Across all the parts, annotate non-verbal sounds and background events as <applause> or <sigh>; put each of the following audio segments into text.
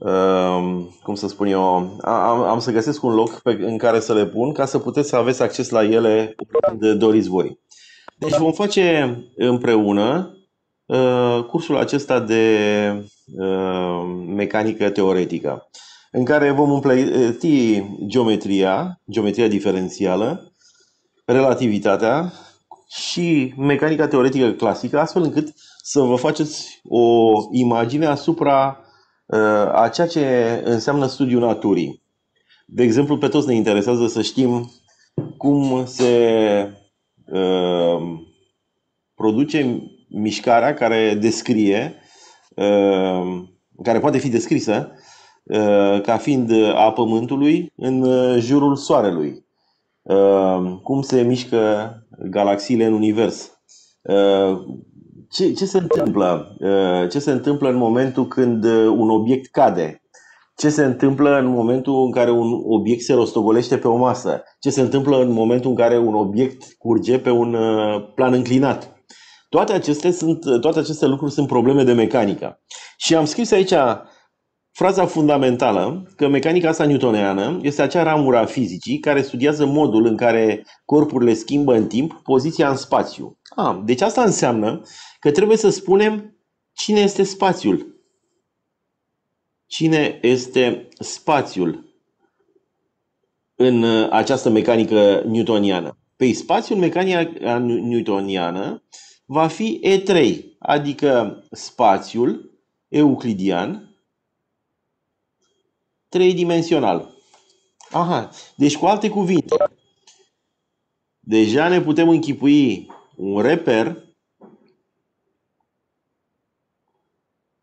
Ehm, cum să spun eu, am, am să găsesc un loc pe, în care să le pun ca să puteți să aveți acces la ele de doriți voi. Deci vom face împreună uh, cursul acesta de uh, mecanică teoretică, în care vom împleti eh, geometria, geometria diferențială, relativitatea și mecanica teoretică clasică, astfel încât să vă faceți o imagine asupra a ceea ce înseamnă studiul naturii. De exemplu, pe toți ne interesează să știm cum se produce mișcarea care descrie, care poate fi descrisă ca fiind a Pământului în jurul Soarelui. Cum se mișcă galaxiile în univers ce, ce se întâmplă? Uh, ce se întâmplă în momentul când uh, un obiect cade? Ce se întâmplă în momentul în care un obiect se rostogolește pe o masă? Ce se întâmplă în momentul în care un obiect curge pe un uh, plan înclinat? Toate aceste, sunt, toate aceste lucruri sunt probleme de mecanică. Și am scris aici Fraza fundamentală că mecanica asta newtoniană este acea ramură a fizicii care studiază modul în care corpurile schimbă în timp poziția în spațiu. A, ah, deci asta înseamnă că trebuie să spunem cine este spațiul. Cine este spațiul în uh, această mecanică newtoniană? Pe păi, spațiul mecanica newtoniană va fi E3, adică spațiul euclidian tridimensional. Aha, deci cu alte cuvinte, deja ne putem închipui un reper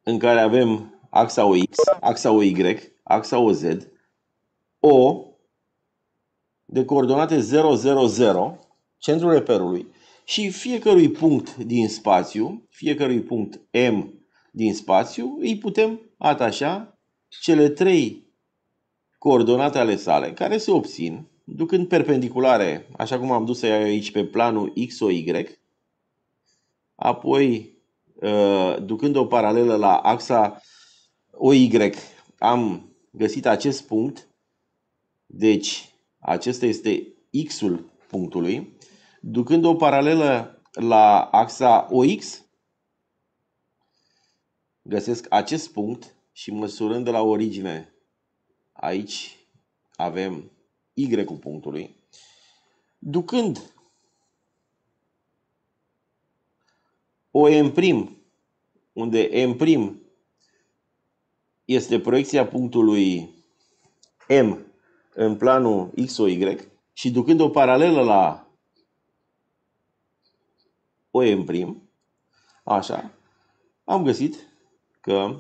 în care avem axa OX, axa OY, axa OZ, O de coordonate 0, 0, 0, centrul reperului, și fiecărui punct din spațiu, fiecărui punct M din spațiu, îi putem atașa cele trei coordonate ale sale, care se obțin ducând perpendiculare, așa cum am dus eu aici pe planul XOY, apoi ă, ducând o paralelă la axa OY, am găsit acest punct, deci acesta este X-ul punctului, ducând o paralelă la axa OX, găsesc acest punct și măsurând de la origine Aici avem y punctului. Ducând o M', unde M' este proiecția punctului M în planul XOY și ducând o paralelă la OM', așa, am găsit că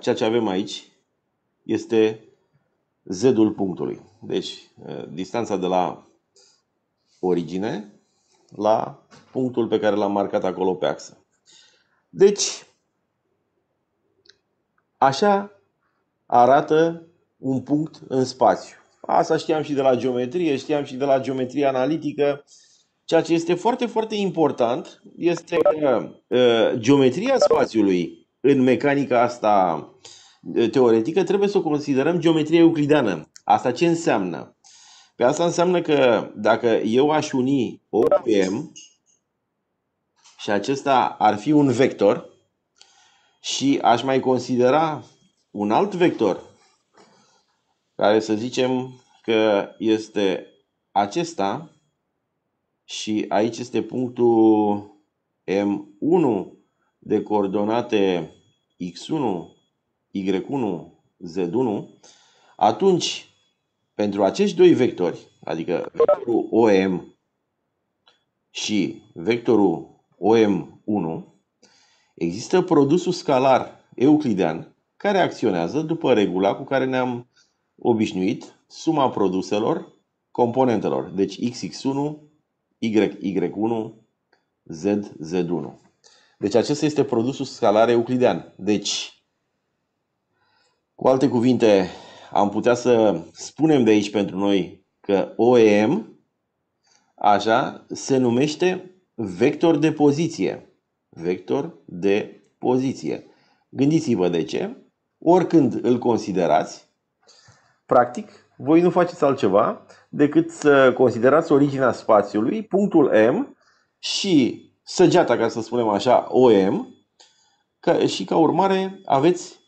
ceea ce avem aici este Z-ul punctului. Deci, eh, distanța de la origine la punctul pe care l-am marcat acolo pe axă. Deci, așa arată un punct în spațiu. Asta știam și de la geometrie, știam și de la geometrie analitică. Ceea ce este foarte, foarte important este că eh, geometria spațiului în mecanica asta uh, Eh, teoretică, trebuie să o considerăm geometrie euclideană. Asta ce înseamnă? Pe asta înseamnă că dacă eu aș uni O cu M și acesta ar fi un vector și aș mai considera un alt vector care să zicem că este acesta și aici este punctul M1 de coordonate X1 y1, z1, atunci pentru acești doi vectori, adică vectorul OM și vectorul OM1, există produsul scalar euclidean care acționează după regula cu care ne-am obișnuit suma produselor componentelor. Deci XX1, YY1, ZZ1. Deci acesta este produsul scalar euclidean. Deci cu alte cuvinte, am putea să spunem de aici pentru noi că OEM, așa, se numește vector de poziție. Vector de poziție. Gândiți-vă de ce. Oricând îl considerați, practic, voi nu faceți altceva decât să considerați originea spațiului, punctul M și săgeata, ca să spunem așa, OM, ca și ca urmare aveți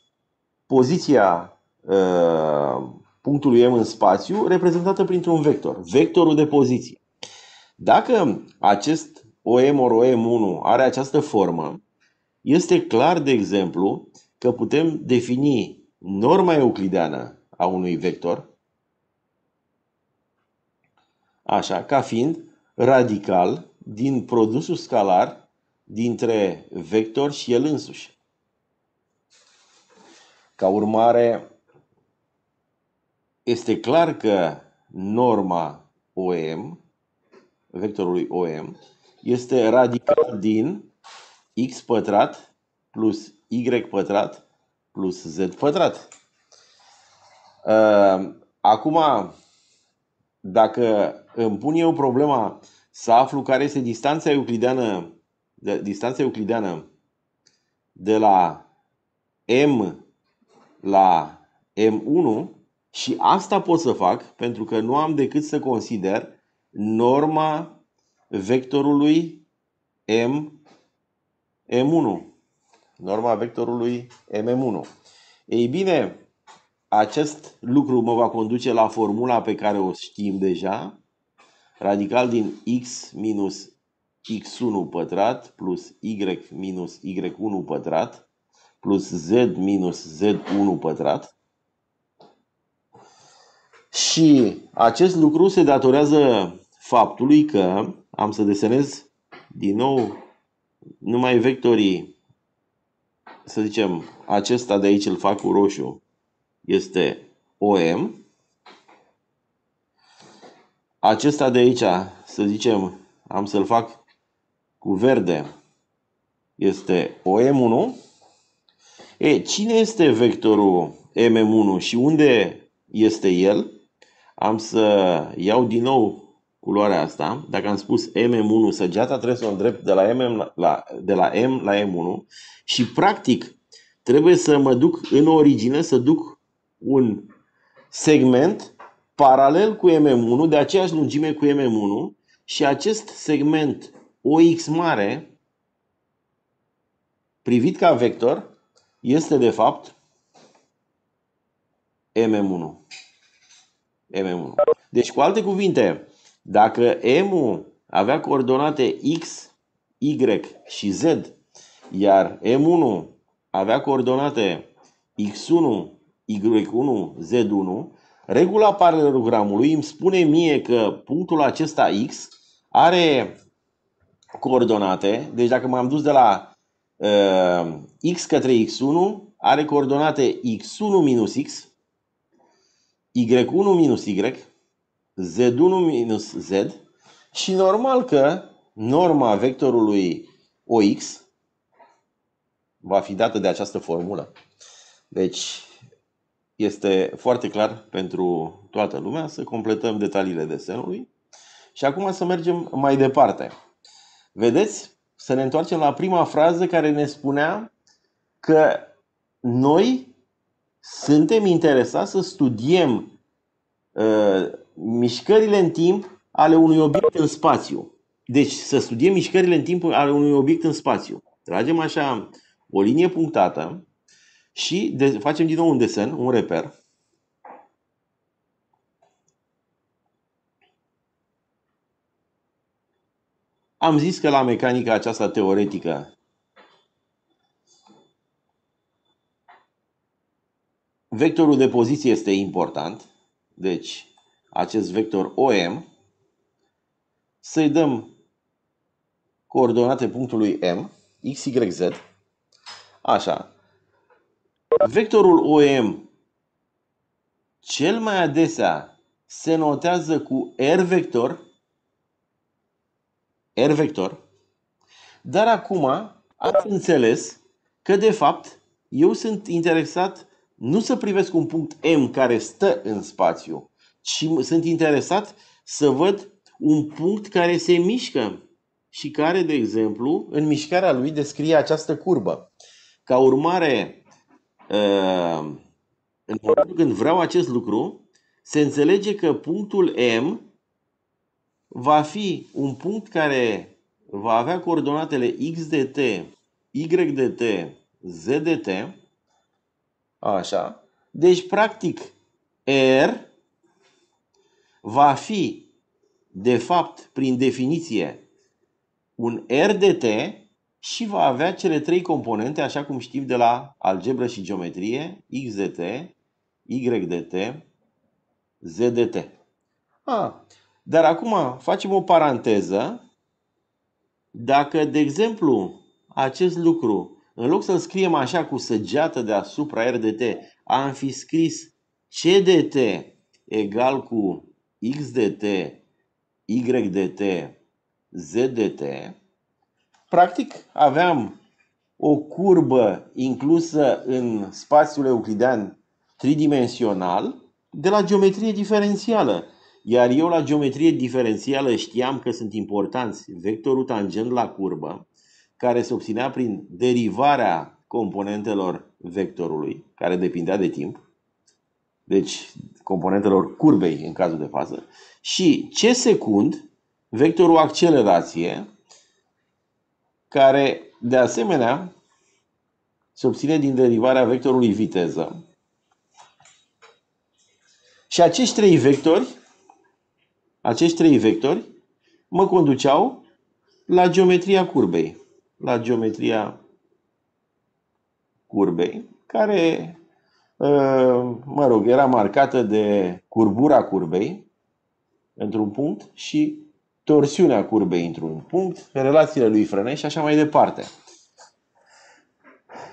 poziția uh, punctului M în spațiu reprezentată printr-un vector, vectorul de poziție. Dacă acest OM ori OM1 are această formă, este clar, de exemplu, că putem defini norma euclideană a unui vector, așa, ca fiind radical din produsul scalar dintre vector și el însuși. Ca urmare, este clar că norma OM, vectorului OM, este radical din x pătrat plus y pătrat plus z pătrat. Uh, acum, dacă îmi pun eu problema să aflu care este distanța euclideană, distanța euclideană de la m la M1 și asta pot să fac pentru că nu am decât să consider norma vectorului M, M1. Norma vectorului MM1. Ei bine, acest lucru mă va conduce la formula pe care o știm deja, radical din x minus x1 pătrat plus y minus y1 pătrat plus z minus z1 pătrat. Și acest lucru se datorează faptului că am să desenez din nou numai vectorii, să zicem, acesta de aici îl fac cu roșu, este OM. Acesta de aici, să zicem, am să-l fac cu verde, este OM1. E, cine este vectorul MM1 și unde este el? Am să iau din nou culoarea asta. Dacă am spus MM1, săgeata trebuie să o îndrept de la, MM la, la, de la M la M1 și practic trebuie să mă duc în origine, să duc un segment paralel cu MM1, de aceeași lungime cu MM1 și acest segment OX mare privit ca vector este de fapt MM1. MM1. Deci, cu alte cuvinte, dacă m avea coordonate X, Y și Z, iar M1 avea coordonate X1, Y1, Z1, regula paralelogramului îmi spune mie că punctul acesta X are coordonate, deci dacă m-am dus de la Ehm, x către x1 are coordonate x1 minus x, y1 minus y, z1 minus z și normal că norma vectorului ox va fi dată de această formulă. Deci este foarte clar pentru toată lumea să completăm detaliile desenului și acum să mergem mai departe. Vedeți? să ne întoarcem la prima frază care ne spunea că noi suntem interesați să studiem uh, mișcările în timp ale unui obiect în spațiu. Deci să studiem mișcările în timp ale unui obiect în spațiu. Tragem așa o linie punctată și de- facem din nou un desen, un reper Am zis că la mecanica aceasta teoretică vectorul de poziție este important, deci acest vector OM, să-i dăm coordonate punctului M, X, Y, Z, așa. Vectorul OM cel mai adesea se notează cu R vector R vector. Dar acum ați înțeles că, de fapt, eu sunt interesat nu să privesc un punct M care stă în spațiu, ci sunt interesat să văd un punct care se mișcă și care, de exemplu, în mișcarea lui descrie această curbă. Ca urmare, uh, în momentul când vreau acest lucru, se înțelege că punctul M va fi un punct care va avea coordonatele x de t, y de t, z de t, așa, deci practic R va fi de fapt prin definiție un R de t și va avea cele trei componente, așa cum știm de la algebră și geometrie, x de t, y de t, z de t. Ah, dar acum facem o paranteză. Dacă, de exemplu, acest lucru, în loc să-l scriem așa cu săgeată deasupra RDT, am fi scris CDT egal cu XDT, YDT, ZDT, practic aveam o curbă inclusă în spațiul euclidean tridimensional de la geometrie diferențială. Iar eu la geometrie diferențială știam că sunt importanți vectorul tangent la curbă, care se obținea prin derivarea componentelor vectorului, care depindea de timp, deci componentelor curbei în cazul de fază, și ce secund vectorul accelerație, care de asemenea se obține din derivarea vectorului viteză. Și acești trei vectori acești trei vectori mă conduceau la geometria curbei. La geometria curbei, care, uh, mă rog, era marcată de curbura curbei într-un punct și torsiunea curbei într-un punct, relațiile lui frâne și așa mai departe.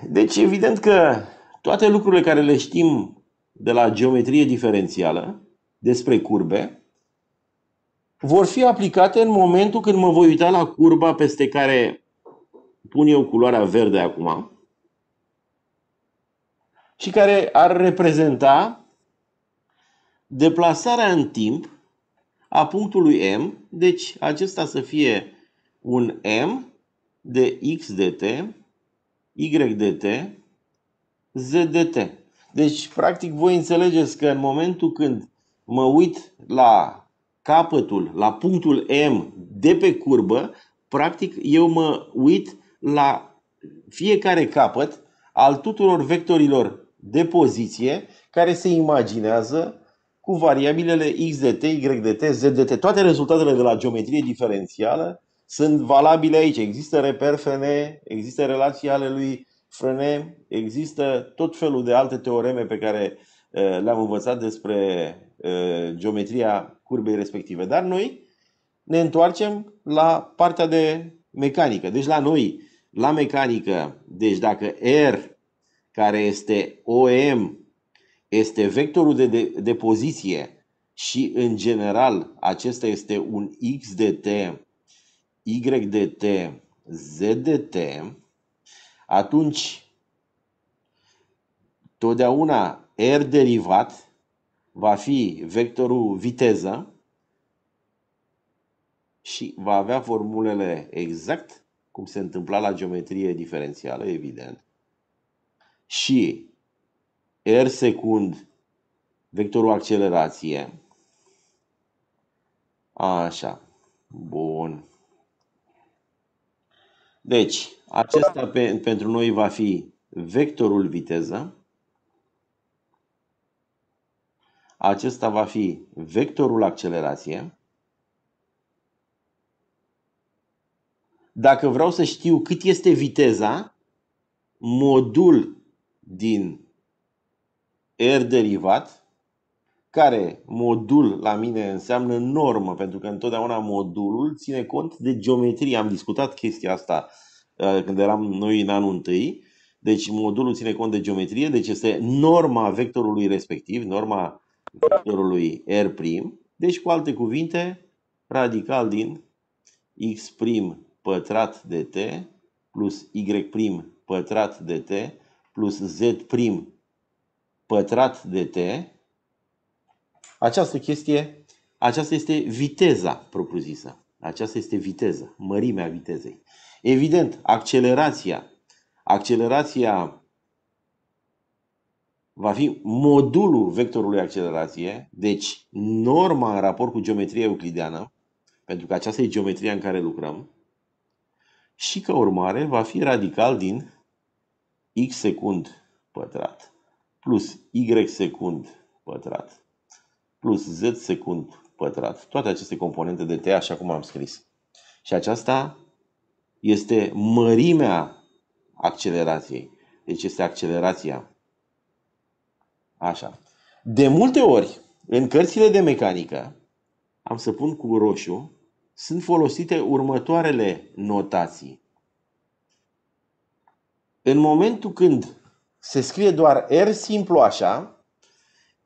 Deci, evident că toate lucrurile care le știm de la geometrie diferențială despre curbe vor fi aplicate în momentul când mă voi uita la curba peste care pun eu culoarea verde acum și care ar reprezenta deplasarea în timp a punctului M, deci acesta să fie un M de X T, Y T, Z T. Deci, practic, voi înțelegeți că în momentul când mă uit la capătul, la punctul M de pe curbă, practic eu mă uit la fiecare capăt al tuturor vectorilor de poziție care se imaginează cu variabilele x de t, y de t, z de t. Toate rezultatele de la geometrie diferențială sunt valabile aici. Există reper FN, există relații ale lui FN, există tot felul de alte teoreme pe care eh, le-am învățat despre eh, geometria curbei respective. Dar noi ne întoarcem la partea de mecanică. Deci la noi, la mecanică, deci dacă R, care este OM, este vectorul de, de, de poziție și în general acesta este un X de T, Y de T, Z de T, atunci totdeauna R derivat va fi vectorul viteză și va avea formulele exact cum se întâmpla la geometrie diferențială, evident. Și r secund vectorul accelerație. Așa. Bun. Deci, acesta pe, pentru noi va fi vectorul viteză Acesta va fi vectorul accelerație. Dacă vreau să știu cât este viteza, modul din R derivat, care modul la mine înseamnă normă, pentru că întotdeauna modulul ține cont de geometrie. Am discutat chestia asta uh, când eram noi în anul întâi. Deci modulul ține cont de geometrie, deci este norma vectorului respectiv, norma vectorului R'. Deci, cu alte cuvinte, radical din x prim pătrat de t plus y prim pătrat de t plus z prim pătrat de t. Această chestie, aceasta este viteza propriu-zisă. Aceasta este viteza, mărimea vitezei. Evident, accelerația, accelerația va fi modulul vectorului accelerație, deci norma în raport cu geometria euclideană, pentru că aceasta e geometria în care lucrăm, și ca urmare va fi radical din x secund pătrat plus y secund pătrat plus z secund pătrat. Toate aceste componente de t, așa cum am scris. Și aceasta este mărimea accelerației. Deci este accelerația Așa. De multe ori, în cărțile de mecanică, am să pun cu roșu, sunt folosite următoarele notații. În momentul când se scrie doar R simplu așa,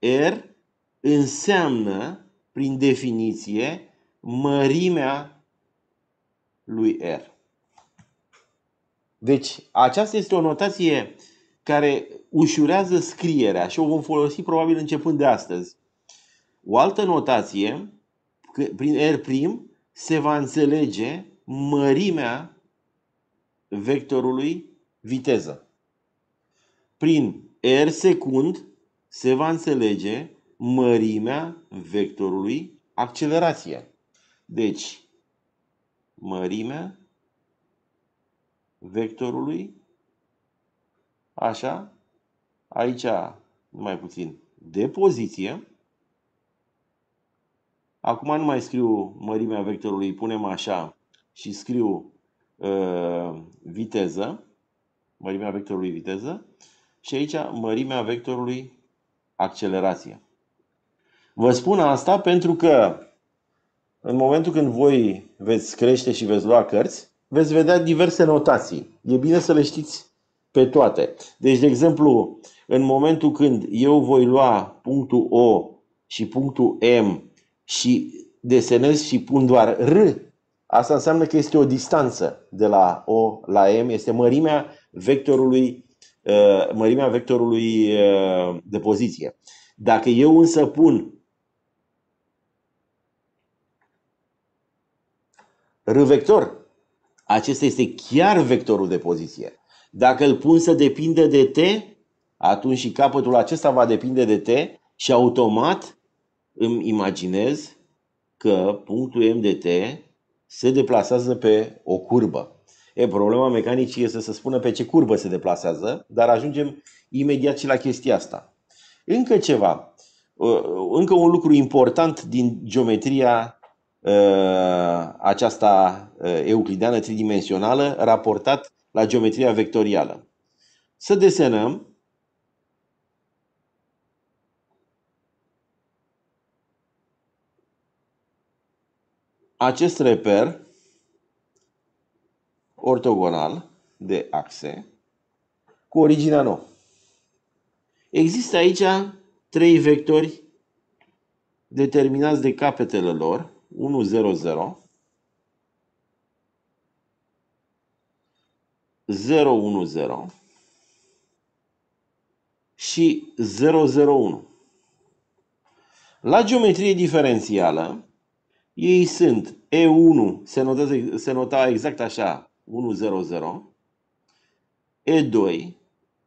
R înseamnă, prin definiție, mărimea lui R. Deci, aceasta este o notație uh, care ușurează scrierea și o vom folosi probabil începând de astăzi. O altă notație, prin R prim, se va înțelege mărimea vectorului viteză. Prin R secund se va înțelege mărimea vectorului accelerație. Deci, mărimea vectorului Așa, aici mai puțin de poziție. Acum nu mai scriu mărimea vectorului, punem așa și scriu uh, viteză, mărimea vectorului viteză și aici mărimea vectorului accelerație. Vă spun asta pentru că în momentul când voi veți crește și veți lua cărți, veți vedea diverse notații. E bine să le știți pe toate. Deci, de exemplu, în momentul când eu voi lua punctul O și punctul M și desenez și pun doar R, asta înseamnă că este o distanță de la O la M, este mărimea vectorului, uh, mărimea vectorului uh, de poziție. Dacă eu însă pun R vector, acesta este chiar vectorul de poziție. Dacă îl pun să depindă de T, atunci și capătul acesta va depinde de T și automat îmi imaginez că punctul M de T se deplasează pe o curbă. E, problema mecanicii este să spună pe ce curbă se deplasează, dar ajungem imediat și la chestia asta. Încă ceva, ă, încă un lucru important din geometria ă, aceasta ă, euclideană tridimensională, raportat la geometria vectorială. Să desenăm acest reper ortogonal de axe cu originea nouă. Există aici trei vectori determinați de capetele lor, 1, 0, 0, 010 și 001. La geometrie diferențială, ei sunt E1, se, notează, se nota exact așa, 100, E2,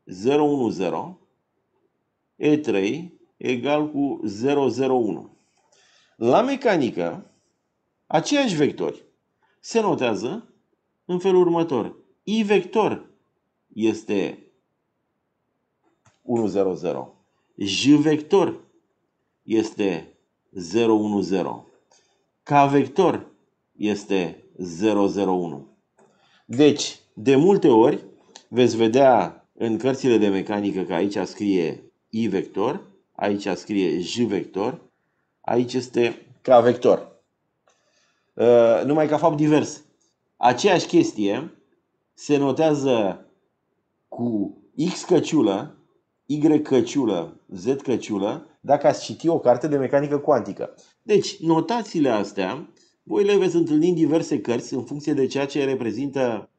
010, E3, egal cu 001. La mecanică, aceiași vectori se notează în felul următor. I vector este 1, 0, 0. J vector este 0, 1, 0. K vector este 0, 0, 1. Deci, de multe ori, veți vedea în cărțile de mecanică că aici scrie I vector, aici scrie J vector, aici este K vector. Uh, numai ca fapt divers. Aceeași chestie se notează cu X căciulă, Y căciulă, Z căciulă, dacă ați citi o carte de mecanică cuantică. Deci, notațiile astea, voi le veți întâlni în diverse cărți în funcție de ceea ce reprezintă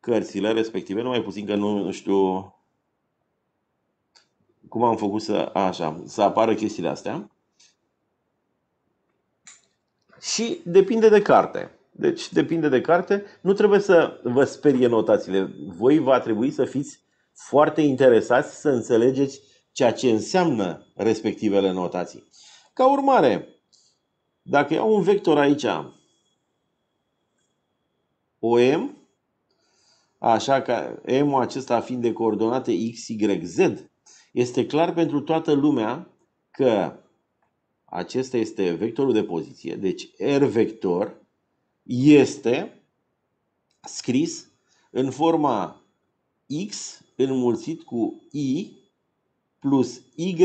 cărțile respective, numai puțin că nu știu cum am făcut să, așa, să apară chestiile astea. Și depinde de carte. Deci depinde de carte. Nu trebuie să vă sperie notațiile. Voi va trebui să fiți foarte interesați să înțelegeți ceea ce înseamnă respectivele notații. Ca urmare, dacă iau un vector aici, OM, așa că M-ul acesta fiind de coordonate X, Y, Z, este clar pentru toată lumea că acesta este vectorul de poziție, deci R vector este scris în forma x înmulțit cu i plus y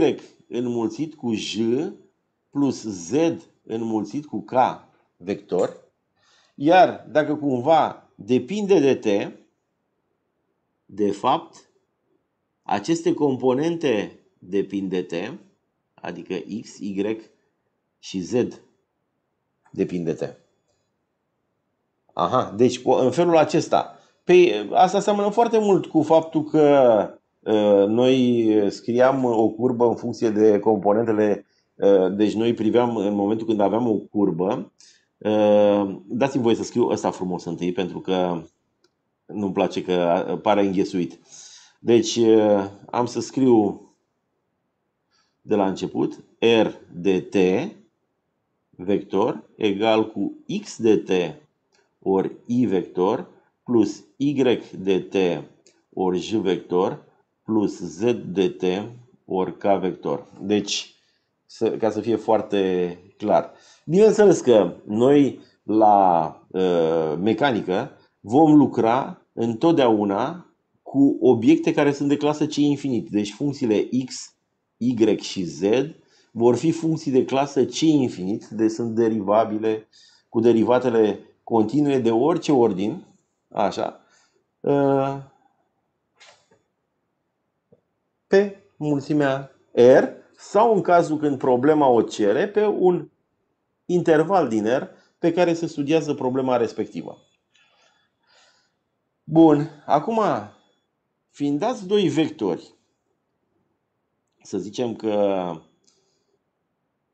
înmulțit cu j plus z înmulțit cu k vector. Iar dacă cumva depinde de t, de fapt, aceste componente depind de t, adică x, y și z depind de t. Aha, deci în felul acesta. Păi asta seamănă foarte mult cu faptul că ă, noi scriam o curbă în funcție de componentele, ă, deci noi priveam în momentul când aveam o curbă. Ă, dați-mi voie să scriu ăsta frumos întâi, pentru că nu-mi place că pare înghesuit. Deci am să scriu de la început R de T vector egal cu X de T ori i vector plus y de t ori j vector plus z de t ori k vector. Deci, să, ca să fie foarte clar. Bineînțeles că noi la uh, mecanică vom lucra întotdeauna cu obiecte care sunt de clasă C infinit. Deci funcțiile x, y și z vor fi funcții de clasă C infinit, deci sunt derivabile cu derivatele continue de orice ordin, așa, ă, pe mulțimea R sau în cazul când problema o cere, pe un interval din R pe care se studiază problema respectivă. Bun, acum, fiind dați doi vectori, să zicem că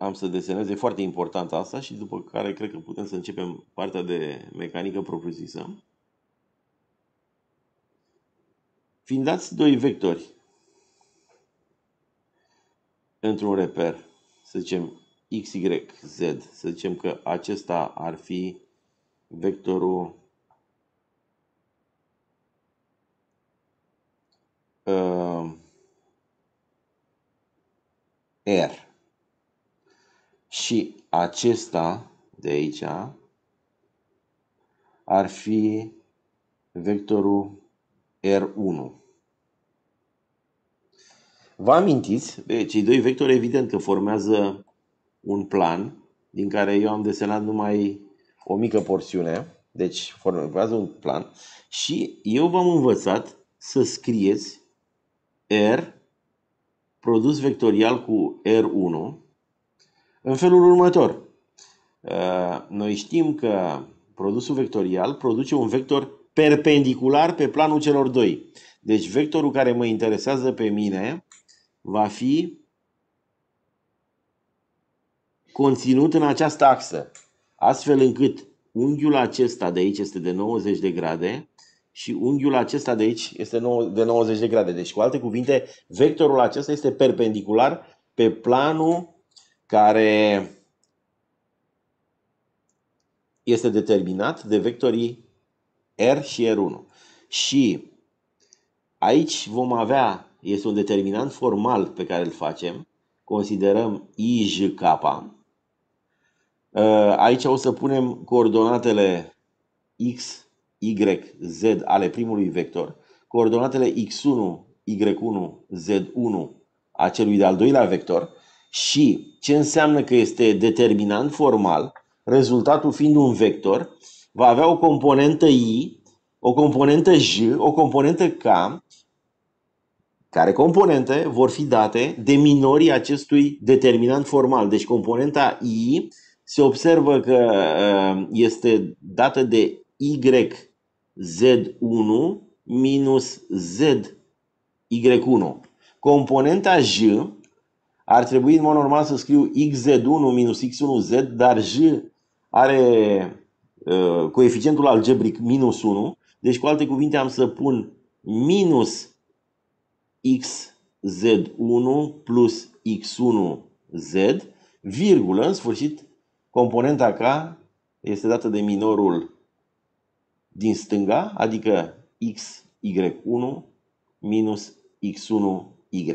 am să desenez, e foarte important asta și după care cred că putem să începem partea de mecanică propriu-zisă. Fiind dați doi vectori într-un reper, să zicem x, y, z, să zicem că acesta ar fi vectorul uh, R și acesta de aici ar fi vectorul R1. Vă amintiți, Be, cei doi vectori evident că formează un plan din care eu am desenat numai o mică porțiune, deci formează un plan și eu v-am învățat să scrieți R produs vectorial cu R1 în felul următor, uh, noi știm că produsul vectorial produce un vector perpendicular pe planul celor doi. Deci vectorul care mă interesează pe mine va fi conținut în această axă. Astfel încât unghiul acesta de aici este de 90 de grade și unghiul acesta de aici este de 90 de grade. Deci, cu alte cuvinte, vectorul acesta este perpendicular pe planul care este determinat de vectorii R și R1. Și aici vom avea, este un determinant formal pe care îl facem, considerăm IJK. Uh, aici o să punem coordonatele X, Y, Z ale primului vector, coordonatele X1, Y1, Z1 a celui de-al doilea vector și ce înseamnă că este determinant formal, rezultatul fiind un vector, va avea o componentă i, o componentă j, o componentă k, care componente vor fi date de minorii acestui determinant formal. Deci componenta i se observă că uh, este dată de yz1 minus zy1. Componenta j ar trebui în mod normal să scriu xz1 minus x1z, dar j are ă, coeficientul algebric minus 1, deci cu alte cuvinte am să pun minus xz1 plus x1z, virgulă, în sfârșit, componenta K este dată de minorul din stânga, adică x, y1 minus x1, y.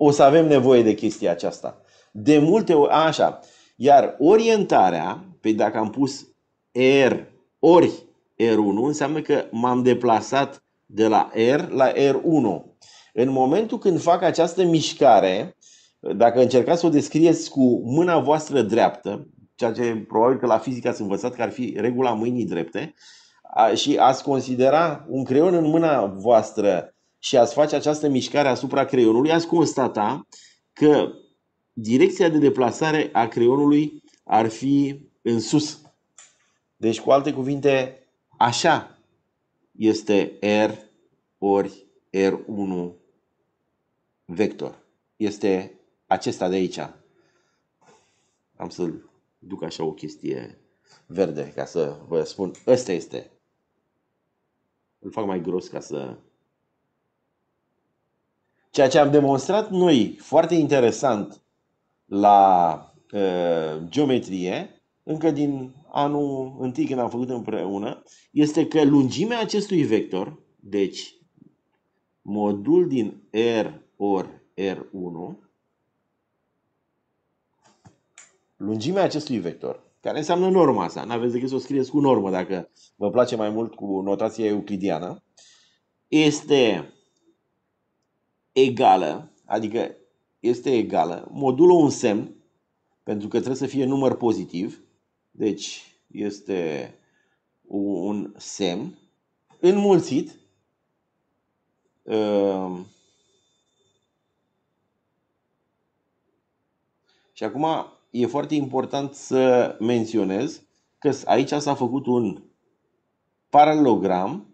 O să avem nevoie de chestia aceasta. De multe ori, așa, iar orientarea, pe păi dacă am pus R ori R1, înseamnă că m-am deplasat de la R la R1. În momentul când fac această mișcare, dacă încercați să o descrieți cu mâna voastră dreaptă, ceea ce probabil că la fizică ați învățat că ar fi regula mâinii drepte, și ați considera un creion în mâna voastră și ați face această mișcare asupra creionului, ați constata că direcția de deplasare a creionului ar fi în sus. Deci, cu alte cuvinte, așa este R ori R1 vector. Este acesta de aici. Am să-l duc așa o chestie verde ca să vă spun. Ăsta este. Îl fac mai gros ca să Ceea ce am demonstrat noi, foarte interesant, la uh, geometrie, încă din anul întâi când am făcut împreună, este că lungimea acestui vector, deci modul din R ori R1, lungimea acestui vector, care înseamnă norma asta, n-aveți decât să o scrieți cu normă dacă vă place mai mult cu notația euclidiană, este egală, adică este egală, modulo un semn, pentru că trebuie să fie număr pozitiv, deci este un semn, înmulțit, uh, și acum e foarte important să menționez că aici s-a făcut un paralelogram,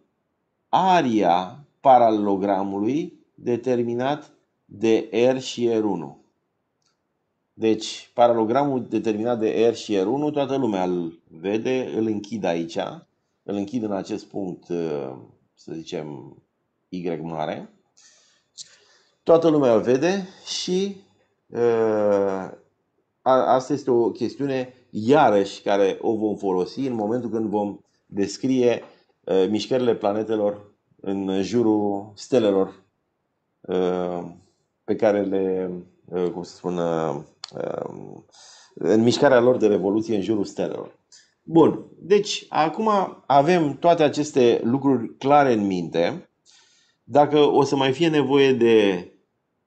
aria paralelogramului determinat de R și R1. Deci, paralogramul determinat de R și R1, toată lumea îl vede, îl închid aici, îl închid în acest punct, uh, să zicem, Y mare. Toată lumea îl vede și uh, asta este o chestiune iarăși care o vom folosi în momentul când vom descrie uh, mișcările planetelor în jurul stelelor Uh, pe care le, uh, cum să spun, uh, în mișcarea lor de revoluție în jurul stelelor. Bun, deci acum avem toate aceste lucruri clare în minte. Dacă o să mai fie nevoie de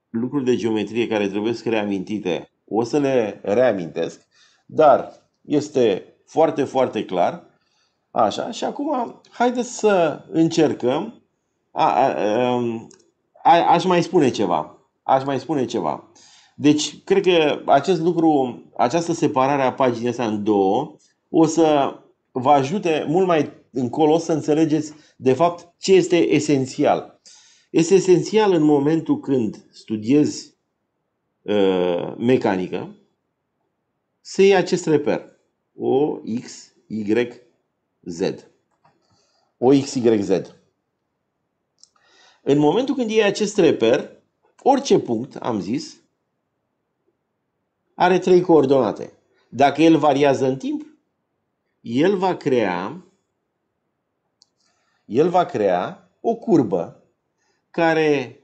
lucruri de geometrie care trebuie să reamintite, o să le reamintesc, dar este foarte, foarte clar. Așa, și acum haideți să încercăm a, a, a, um, a, aș mai spune ceva. Aș mai spune ceva. Deci, cred că acest lucru, această separare a paginii asta în două, o să vă ajute mult mai încolo să înțelegeți, de fapt, ce este esențial. Este esențial în momentul când studiezi uh, mecanică să iei acest reper. O, X, Y, Z. O, X, Y, Z. În momentul când iei acest reper, orice punct, am zis, are trei coordonate. Dacă el variază în timp, el va crea el va crea o curbă care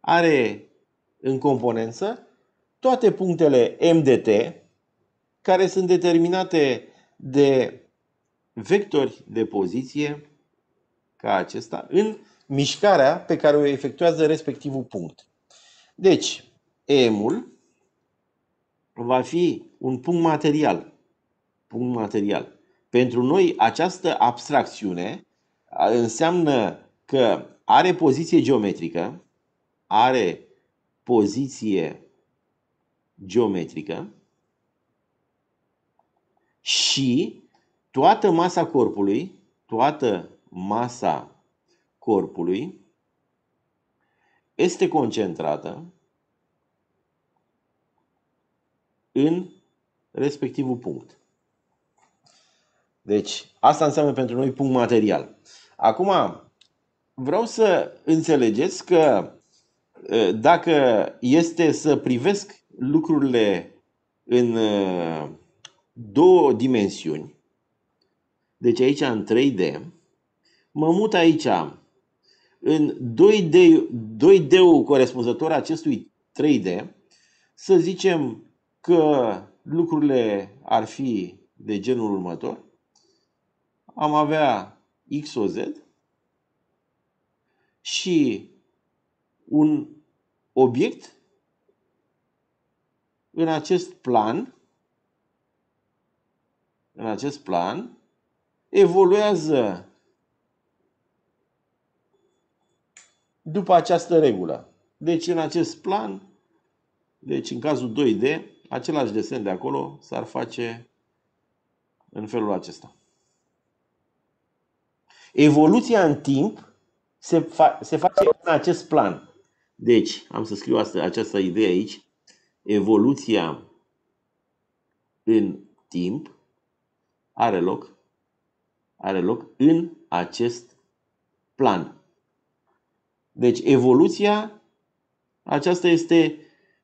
are în componență toate punctele MDT care sunt determinate de vectori de poziție ca acesta în mișcarea pe care o efectuează respectivul punct. Deci, m ul va fi un punct material. Punct material. Pentru noi, această abstracțiune înseamnă că are poziție geometrică, are poziție geometrică și toată masa corpului, toată masa corpului este concentrată în respectivul punct. Deci, asta înseamnă pentru noi punct material. Acum, vreau să înțelegeți că ă, dacă este să privesc lucrurile în ă, două dimensiuni, deci aici în 3D, mă mut aici în 2D, 2D-ul corespunzător acestui 3D, să zicem că lucrurile ar fi de genul următor. Am avea X, O, Z și un obiect în acest plan în acest plan evoluează după această regulă. Deci în acest plan, deci în cazul 2D, același desen de acolo s-ar face în felul acesta. Evoluția în timp se, fa- se face în acest plan. Deci, am să scriu asta, această idee aici. Evoluția în timp are loc, are loc în acest plan. Deci evoluția, aceasta este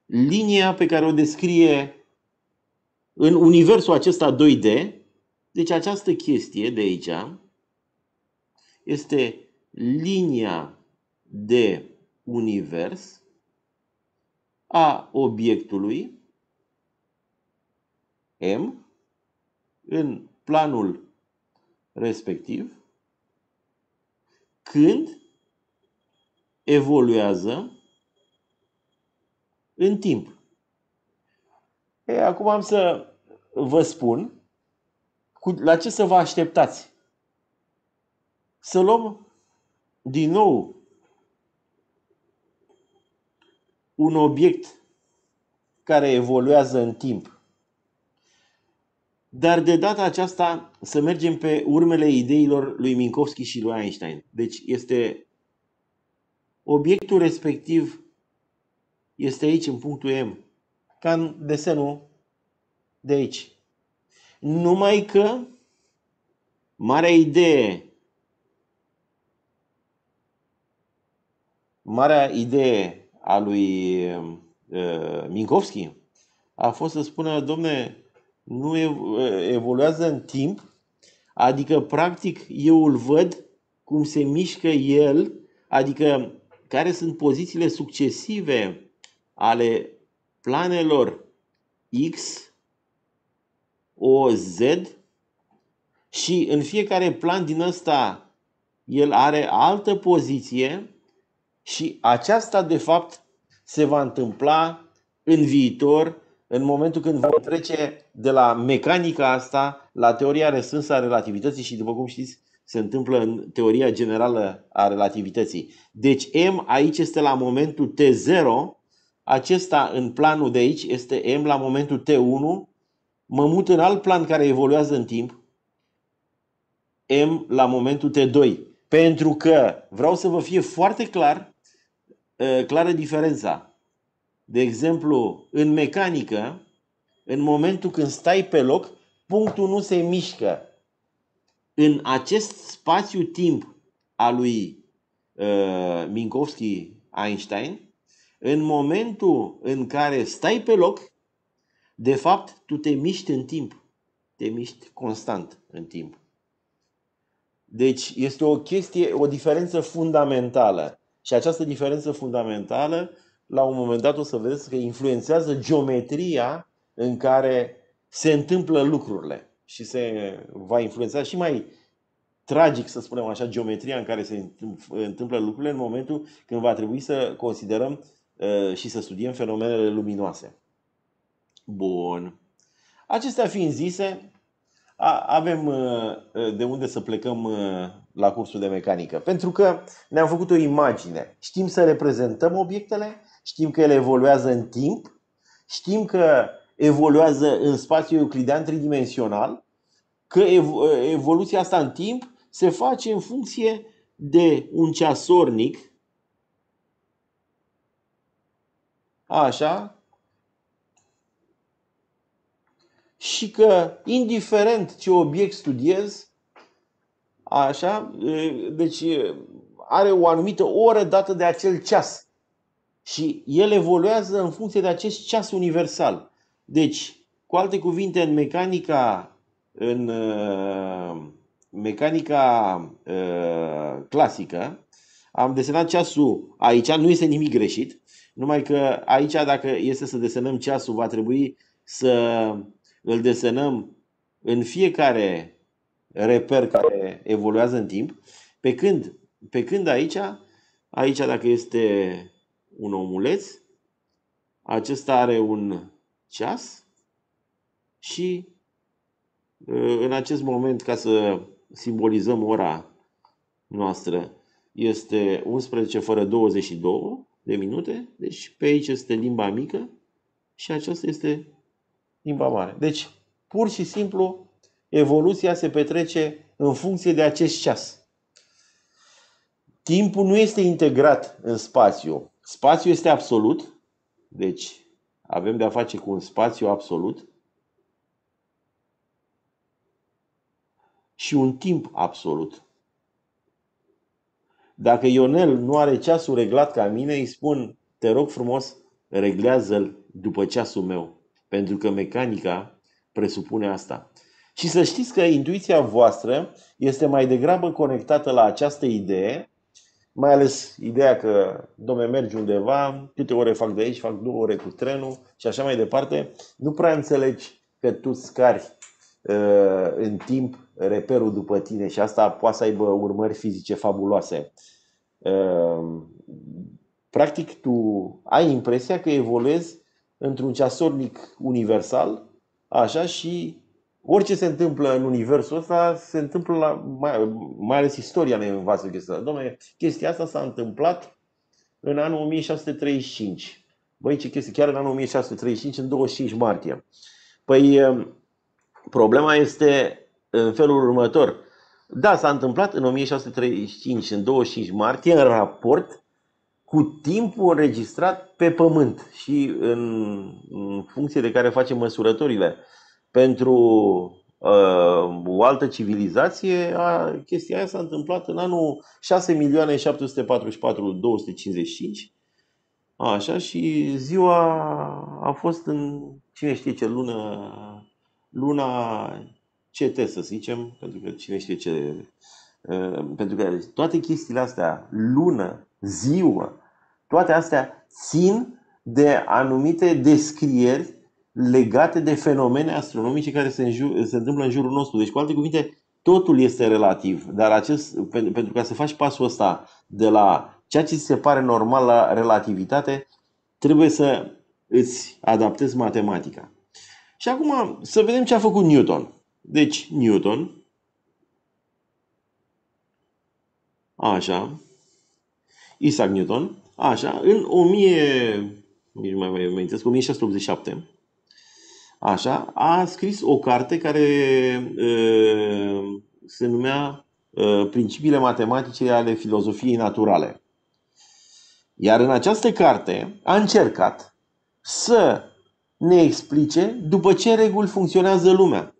linia pe care o descrie în universul acesta 2D. Deci această chestie de aici este linia de univers a obiectului M în planul respectiv când evoluează în timp. E, acum am să vă spun cu, la ce să vă așteptați. Să luăm din nou un obiect care evoluează în timp. Dar de data aceasta să mergem pe urmele ideilor lui Minkowski și lui Einstein. Deci este Obiectul respectiv este aici, în punctul M, ca în desenul de aici. Numai că marea idee marea idee a lui uh, Minkowski a fost să spună, domne, nu uh, evoluează în timp, adică practic eu îl văd cum se mișcă el, adică care sunt pozițiile succesive ale planelor X, O, Z și în fiecare plan din ăsta el are altă poziție și aceasta de fapt se va întâmpla în viitor, în momentul când vom trece de la mecanica asta la teoria restrânsă a relativității și după cum știți, se întâmplă în teoria generală a relativității. Deci M aici este la momentul T0, acesta în planul de aici este M la momentul T1, mă mut în alt plan care evoluează în timp, M la momentul T2. Pentru că vreau să vă fie foarte clar, ă, clară diferența. De exemplu, în mecanică, în momentul când stai pe loc, punctul nu se mișcă în acest spațiu-timp al lui uh, Minkowski-Einstein, în momentul în care stai pe loc, de fapt, tu te miști în timp. Te miști constant în timp. Deci este o chestie, o diferență fundamentală. Și această diferență fundamentală, la un moment dat o să vedeți că influențează geometria în care se întâmplă lucrurile și se va influența și mai tragic, să spunem așa, geometria în care se întâmplă lucrurile în momentul când va trebui să considerăm uh, și să studiem fenomenele luminoase. Bun. Acestea fiind zise, avem uh, de unde să plecăm uh, la cursul de mecanică. Pentru că ne-am făcut o imagine. Știm să reprezentăm obiectele, știm că ele evoluează în timp, știm că evoluează în spațiu euclidean tridimensional că ă, evoluția asta în timp se face în funcție de un ceasornic, așa, și că indiferent ce obiect studiez, așa, ă, deci ă, are o anumită oră dată de acel ceas. Și el evoluează în funcție de acest ceas universal. Deci, cu alte cuvinte, în mecanica în uh, mecanica uh, clasică, am desenat ceasul aici, nu este nimic greșit, numai că aici dacă este să desenăm ceasul, va trebui să îl desenăm în fiecare reper care evoluează în timp, pe când, pe când aici, aici dacă este un omuleț, acesta are un ceas și în acest moment, ca să simbolizăm ora noastră, este 11 fără 22 de minute, deci pe aici este limba mică și aceasta este limba mare. Deci, pur și simplu, evoluția se petrece în funcție de acest ceas. Timpul nu este integrat în spațiu. Spațiul este absolut, deci avem de a face cu un spațiu absolut, și un timp absolut. Dacă Ionel nu are ceasul reglat ca mine, îi spun, te rog frumos, reglează-l după ceasul meu, pentru că mecanica presupune asta. Și să știți că intuiția voastră este mai degrabă conectată la această idee, mai ales ideea că, domne, mergi undeva, câte ore fac de aici, fac două ore cu trenul și așa mai departe, nu prea înțelegi că tu scari Uh, în timp reperul după tine și asta poate să aibă urmări fizice fabuloase. Uh, practic, tu ai impresia că evoluezi într-un ceasornic universal, așa și orice se întâmplă în universul ăsta se întâmplă la, mai, mai ales istoria ne învață chestia asta. Dom'le, chestia asta s-a întâmplat în anul 1635. Băi, ce chestie, chiar în anul 1635, în 25 martie. Păi, uh, Problema este în felul următor. Da, s-a întâmplat în 1635, în 25 martie, în raport cu timpul înregistrat pe pământ și în, în funcție de care facem măsurătorile. Pentru uh, o altă civilizație, a, chestia aia s-a întâmplat în anul 6744-255. așa, și ziua a fost în cine știe ce lună luna CT, să zicem, pentru că cine știe ce... Uh, pentru că toate chestiile astea, lună, ziua, toate astea țin de anumite descrieri legate de fenomene astronomice care se, înju- se întâmplă în jurul nostru. Deci, cu alte cuvinte, totul este relativ, dar acest, pentru, pentru ca să faci pasul ăsta de la ceea ce ți se pare normal la relativitate, trebuie să îți adaptezi matematica. Și acum să vedem ce a făcut Newton. Deci, Newton, așa, Isaac Newton, așa, în 1000, nici mai mai amintesc, 1687, așa, a scris o carte care e, se numea e, Principiile matematice ale filozofiei naturale. Iar în această carte a încercat să ne explice după ce reguli funcționează lumea.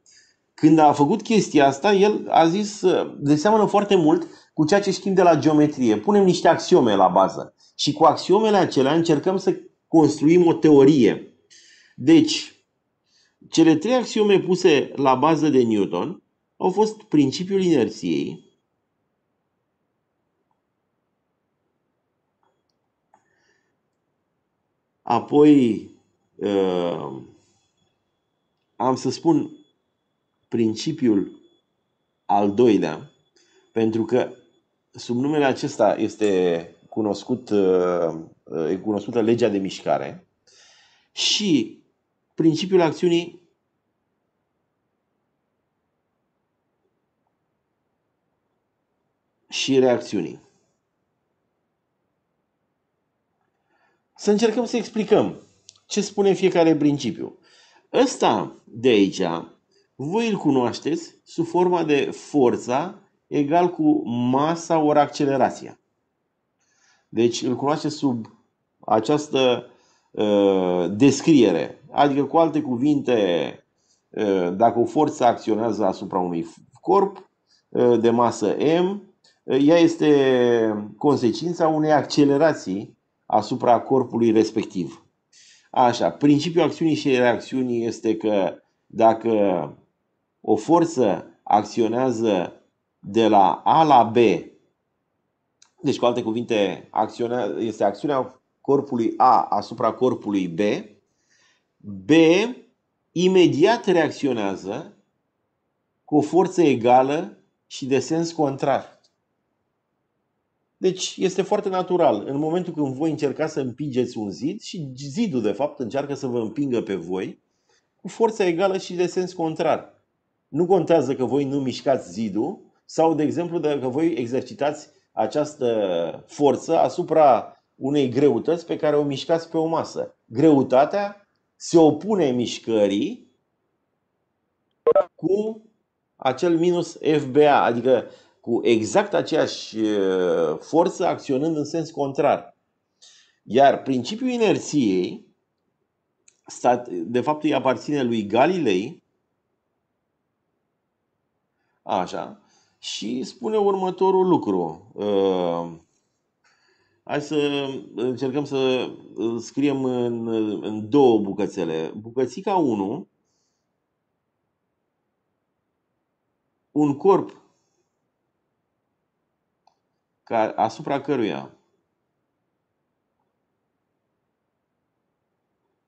Când a făcut chestia asta, el a zis, uh, de seamănă foarte mult cu ceea ce știm de la geometrie. Punem niște axiome la bază și cu axiomele acelea încercăm să construim o teorie. Deci, cele trei axiome puse la bază de Newton au fost principiul inerției, apoi Ehm, am să spun principiul al doilea, pentru că sub numele acesta este cunoscut, ehm, e cunoscută legea de mișcare și principiul acțiunii și reacțiunii. Să încercăm să explicăm ce spune fiecare principiu. Ăsta de aici, voi îl cunoașteți sub forma de forța egal cu masa ori accelerația. Deci îl cunoaște sub această uh, descriere. Adică, cu alte cuvinte, uh, dacă o forță acționează asupra unui corp uh, de masă M, uh, ea este consecința unei accelerații asupra corpului respectiv. Așa, principiul acțiunii și reacțiunii este că dacă o forță acționează de la A la B, deci cu alte cuvinte, este acțiunea corpului A asupra corpului B, B imediat reacționează cu o forță egală și de sens contrar. Deci este foarte natural. În momentul când voi încercați să împingeți un zid și zidul de fapt încearcă să vă împingă pe voi cu forța egală și de sens contrar. Nu contează că voi nu mișcați zidul sau, de exemplu, dacă voi exercitați această forță asupra unei greutăți pe care o mișcați pe o masă. Greutatea se opune mișcării cu acel minus FBA, adică cu exact aceeași forță acționând în sens contrar. Iar principiul inerției, de fapt, îi aparține lui Galilei, așa, și spune următorul lucru. Hai să încercăm să scriem în, în două bucățele. Bucățica 1, un corp asupra căruia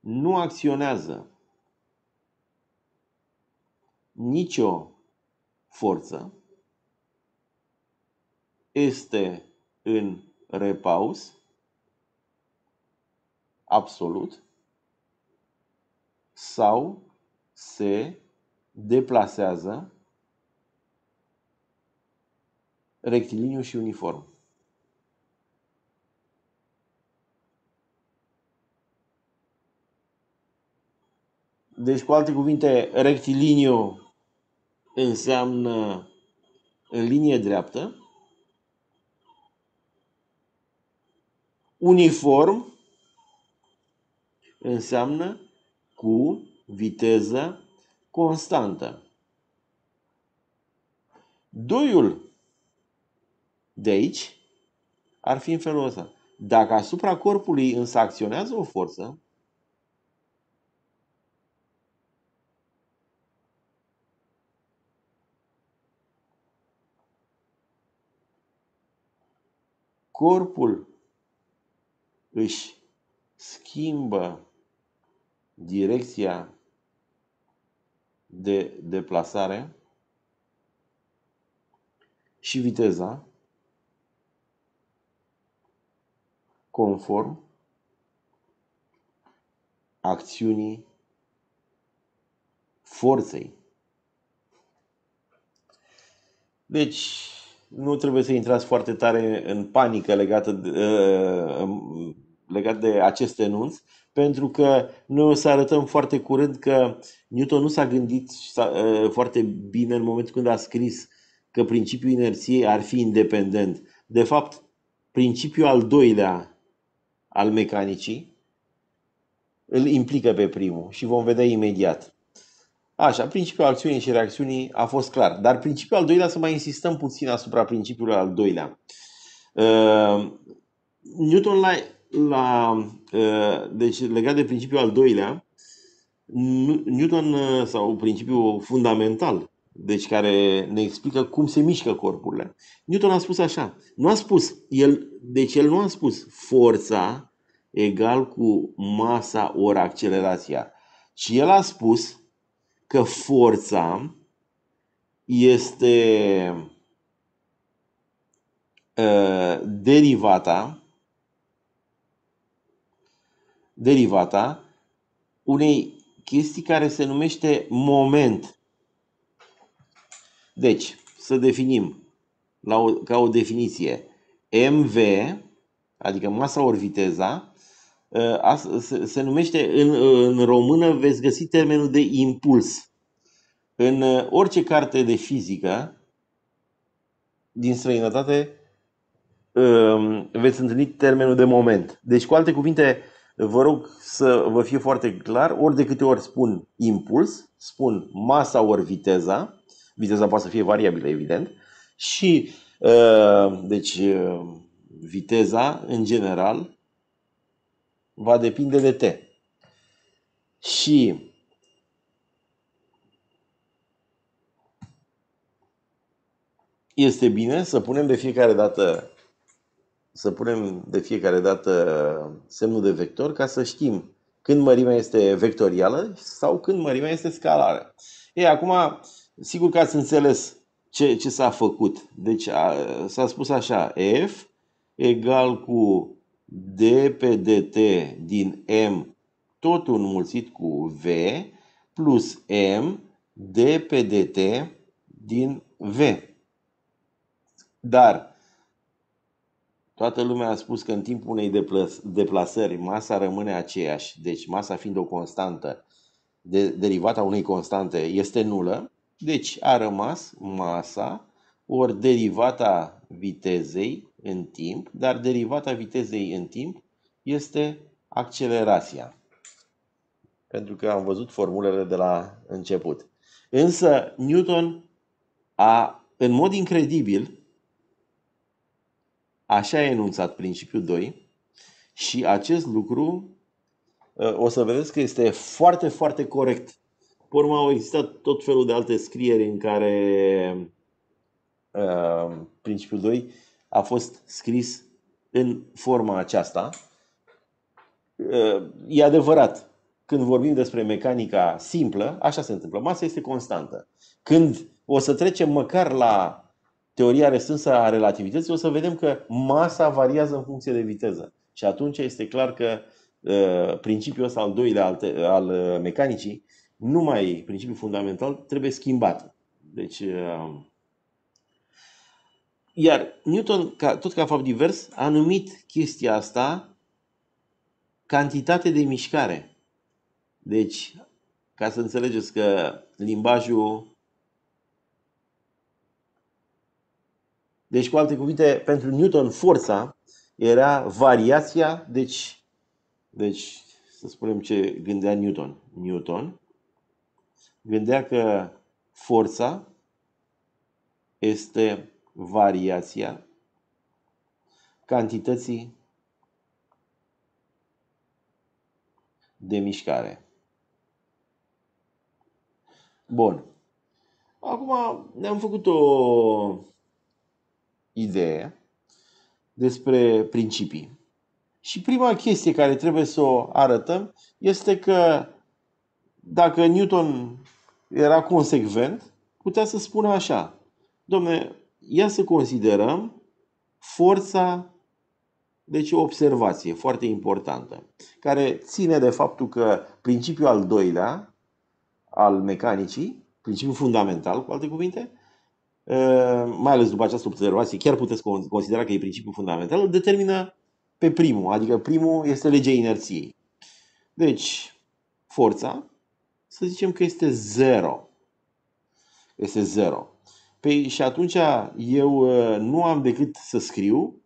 nu acționează nicio forță, este în repaus absolut sau se deplasează Rectiliniu și uniform. Deci, cu alte cuvinte, rectiliniu înseamnă în linie dreaptă. Uniform înseamnă cu viteză constantă. Doiul de aici ar fi în felul ăsta. Dacă asupra corpului însă acționează o forță, corpul își schimbă direcția de deplasare și viteza, conform acțiunii forței. Deci, nu trebuie să intrați foarte tare în panică legată de, ă, legat de acest enunț, pentru că noi o să arătăm foarte curând că Newton nu s-a gândit ă, foarte bine în momentul când a scris că principiul inerției ar fi independent. De fapt, principiul al doilea al mecanicii, îl implică pe primul și vom vedea imediat. Așa, principiul acțiunii și reacțiunii a fost clar, dar principiul al doilea, să mai insistăm puțin asupra principiului al doilea. Uh, Newton la, la uh, deci legat de principiul al doilea, Newton uh, sau principiul fundamental deci care ne explică cum se mișcă corpurile. Newton a spus așa, nu a spus, el, deci el nu a spus forța egal cu masa ori accelerația, ci el a spus că forța este uh, derivata derivata unei chestii care se numește moment deci, să definim la o, ca o definiție MV, adică masa ori viteza, ă, se numește în, în română, veți găsi termenul de impuls. În ă, orice carte de fizică din străinătate ă, veți întâlni termenul de moment. Deci, cu alte cuvinte, vă rog să vă fie foarte clar, ori de câte ori spun impuls, spun masa ori viteza, viteza poate să fie variabilă, evident. Și, ă, deci, ă, viteza, în general, va depinde de T. Și este bine să punem de fiecare dată să punem de fiecare dată semnul de vector ca să știm când mărimea este vectorială sau când mărimea este scalară. Ei, acum Sigur că ați înțeles ce, ce s-a făcut. Deci a, s-a spus așa, F egal cu D pe DT din M tot înmulțit cu V plus M D pe DT din V. Dar toată lumea a spus că în timpul unei deplasări masa rămâne aceeași, deci masa fiind o constantă de, derivata unei constante este nulă, deci a rămas masa ori derivata vitezei în timp, dar derivata vitezei în timp este accelerația. Pentru că am văzut formulele de la început. Însă Newton a, în mod incredibil, așa a enunțat principiul 2 și acest lucru ă, o să vedeți că este foarte, foarte corect pe urmă au existat tot felul de alte scrieri în care uh, principiul 2 a fost scris în forma aceasta. Uh, e adevărat, când vorbim despre mecanica simplă, așa se întâmplă. Masa este constantă. Când o să trecem măcar la teoria restrânsă a relativității, o să vedem că masa variază în funcție de viteză. Și atunci este clar că uh, principiul ăsta al doilea al, te- al uh, mecanicii numai principiul fundamental trebuie schimbat. Deci, uh, iar Newton, ca, tot ca fapt divers, a numit chestia asta cantitate de mișcare. Deci, ca să înțelegeți că limbajul. Deci, cu alte cuvinte, pentru Newton, forța era variația, deci, deci să spunem ce gândea Newton. Newton gândea că forța este variația cantității de mișcare. Bun. Acum ne-am făcut o idee despre principii. Și prima chestie care trebuie să o arătăm este că dacă Newton era consecvent, putea să spună așa. Domne, ia să considerăm forța, deci o observație foarte importantă, care ține de faptul că principiul al doilea al mecanicii, principiul fundamental, cu alte cuvinte, ă, mai ales după această observație, chiar puteți considera că e principiul fundamental, îl determină pe primul, adică primul este legea inerției. Deci, forța să zicem că este 0. Este 0. Păi și atunci eu ă, nu am decât să scriu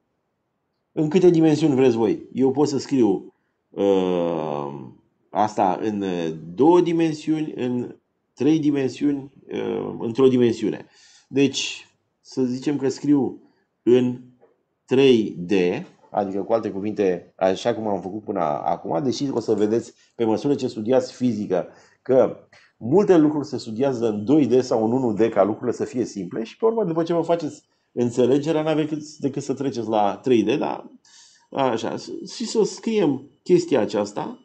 în câte dimensiuni vreți voi. Eu pot să scriu uh, asta în două dimensiuni, în trei dimensiuni, uh, într-o dimensiune. Deci, să zicem că scriu în 3D, adică cu alte cuvinte, așa cum am făcut până acum, deși o să vedeți pe măsură ce studiați fizică că multe lucruri se studiază în 2D sau în 1D ca lucrurile să fie simple și pe urmă, după ce vă faceți înțelegerea, n-aveți decât să treceți la 3D, da? așa. Și să scriem chestia aceasta.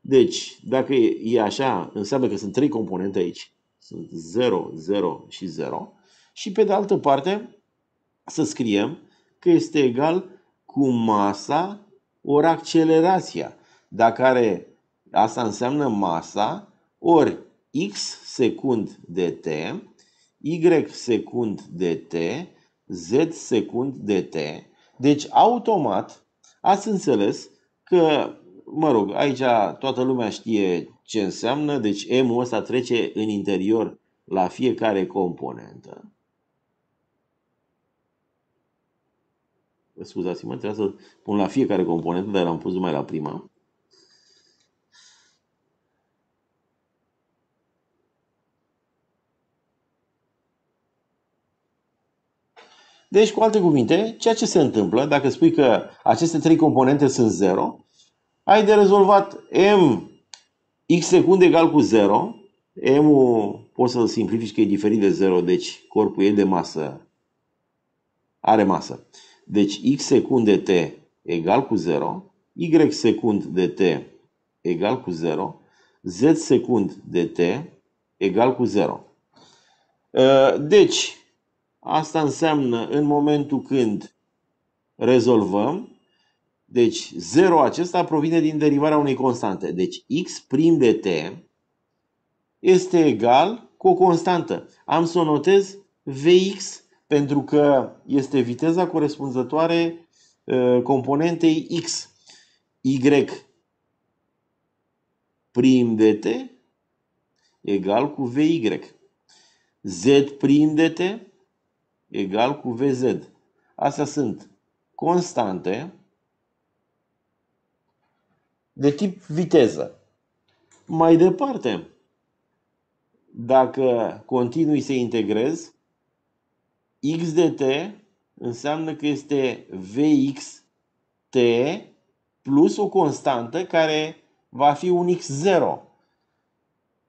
Deci, dacă e așa, înseamnă că sunt trei componente aici. Sunt 0, 0 și 0. Și pe de altă parte, să scriem că este egal cu masa ori accelerația. Dacă are, asta înseamnă masa ori x secund de t, y secund de t, z secund de t. Deci, automat, ați înțeles că, mă rog, aici toată lumea știe ce înseamnă, deci m-ul ăsta trece în interior la fiecare componentă. Scuzați-mă, trebuie să pun la fiecare componentă, dar l-am pus numai la prima. Deci, cu alte cuvinte, ceea ce se întâmplă, dacă spui că aceste trei componente sunt 0, ai de rezolvat m x secund egal cu 0, m-ul poți să simplifici că e diferit de 0, deci corpul e de masă, are masă. Deci x secund de t egal cu 0, y secund de t egal cu 0, z secund de t egal cu 0. Deci, Asta înseamnă în momentul când rezolvăm, deci 0 acesta provine din derivarea unei constante. Deci x prim de t este egal cu o constantă. Am să o notez vx pentru că este viteza corespunzătoare ă, componentei x. y prim de t egal cu vy. z prim de t egal cu VZ. Astea sunt constante de tip viteză. Mai departe, dacă continui să integrez, x de t înseamnă că este vx t plus o constantă care va fi un x0.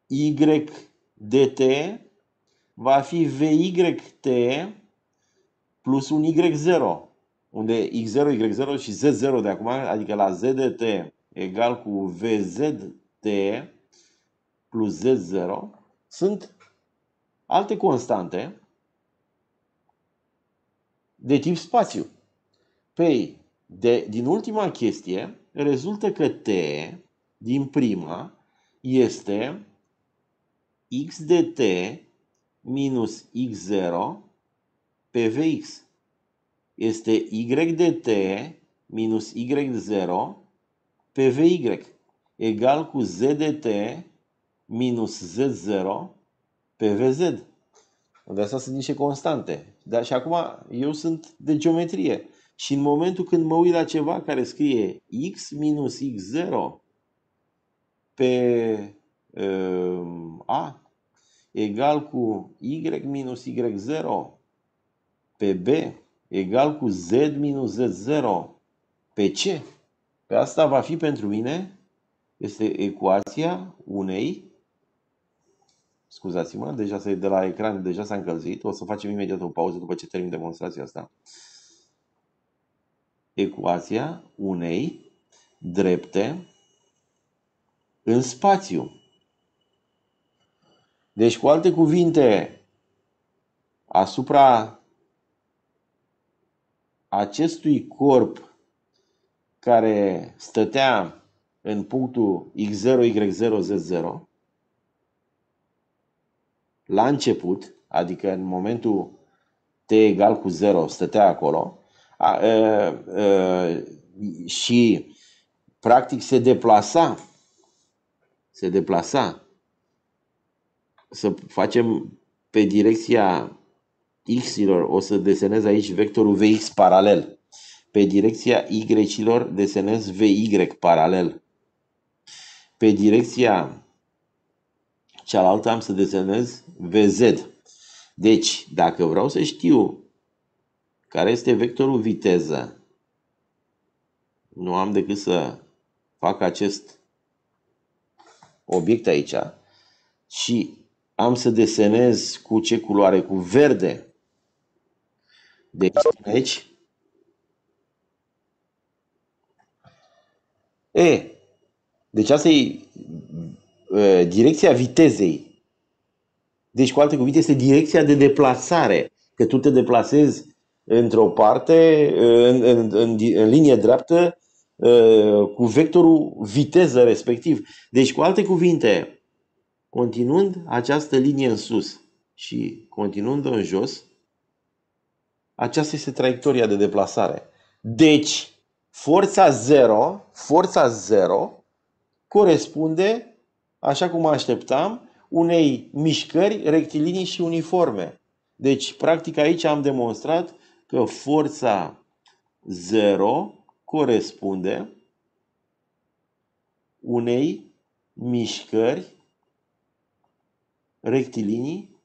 y de t va fi vyt plus un Y0, unde X0, Y0 și Z0 de acum, adică la Z de T egal cu VZT plus Z0, sunt alte constante de tip spațiu. Păi, de, din ultima chestie, rezultă că T din prima este x de t minus x0 pe Vx este y de t minus y0 pe Vy egal cu z de t minus z0 pe Vz. De asta sunt niște constante. Dar și acum eu sunt de geometrie. Și în momentul când mă uit la ceva care scrie x minus x0 pe uh, a egal cu y minus y0 pe B egal cu Z minus Z0 pe C. Pe asta va fi pentru mine, este ecuația unei, scuzați-mă, deja se de la ecran, deja s-a încălzit, o să facem imediat o pauză după ce termin demonstrația asta. Ecuația unei drepte în spațiu. Deci, cu alte cuvinte, asupra acestui corp care stătea în punctul X0Y0Z0 la început, adică în momentul t egal cu 0 stătea acolo a, a, a, și practic se deplasa se deplasa să facem pe direcția x-ilor o să desenez aici vectorul Vx paralel. Pe direcția y-ilor desenez Vy paralel. Pe direcția cealaltă am să desenez Vz. Deci, dacă vreau să știu care este vectorul viteză, nu am decât să fac acest obiect aici și am să desenez cu ce culoare? Cu verde deci, aici. E, deci asta e uh, direcția vitezei. Deci, cu alte cuvinte, este direcția de deplasare. Că tu te deplasezi într-o parte, în, în, în, în linie dreaptă, cu vectorul viteză respectiv. Deci, cu alte cuvinte, continuând această linie în sus și continuând în jos, aceasta este traiectoria de deplasare. Deci, forța 0, forța 0 corespunde, așa cum așteptam, unei mișcări rectilinii și uniforme. Deci, practic aici am demonstrat că forța 0 corespunde unei mișcări rectilinii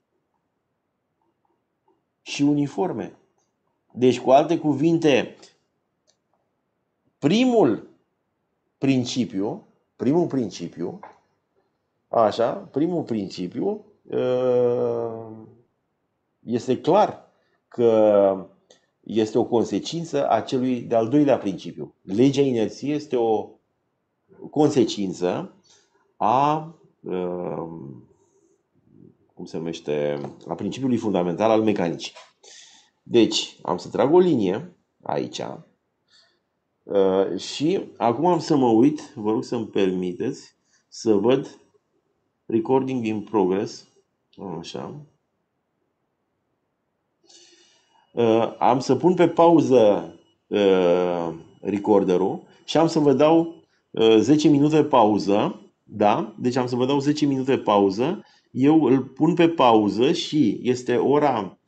și uniforme. Deci, cu alte cuvinte, primul principiu, primul principiu, așa, primul principiu ă, este clar că este o consecință a celui de-al doilea principiu. Legea inerției este o consecință a ă, cum se numește, a principiului fundamental al mecanicii. Deci, am să trag o linie aici uh, și acum am să mă uit, vă rog să-mi permiteți, să văd recording in progress. Așa. Uh, am să pun pe pauză uh, recorderul și am să vă dau 10 minute pauză. Da? Deci am să vă dau 10 minute pauză. Eu îl pun pe pauză și este ora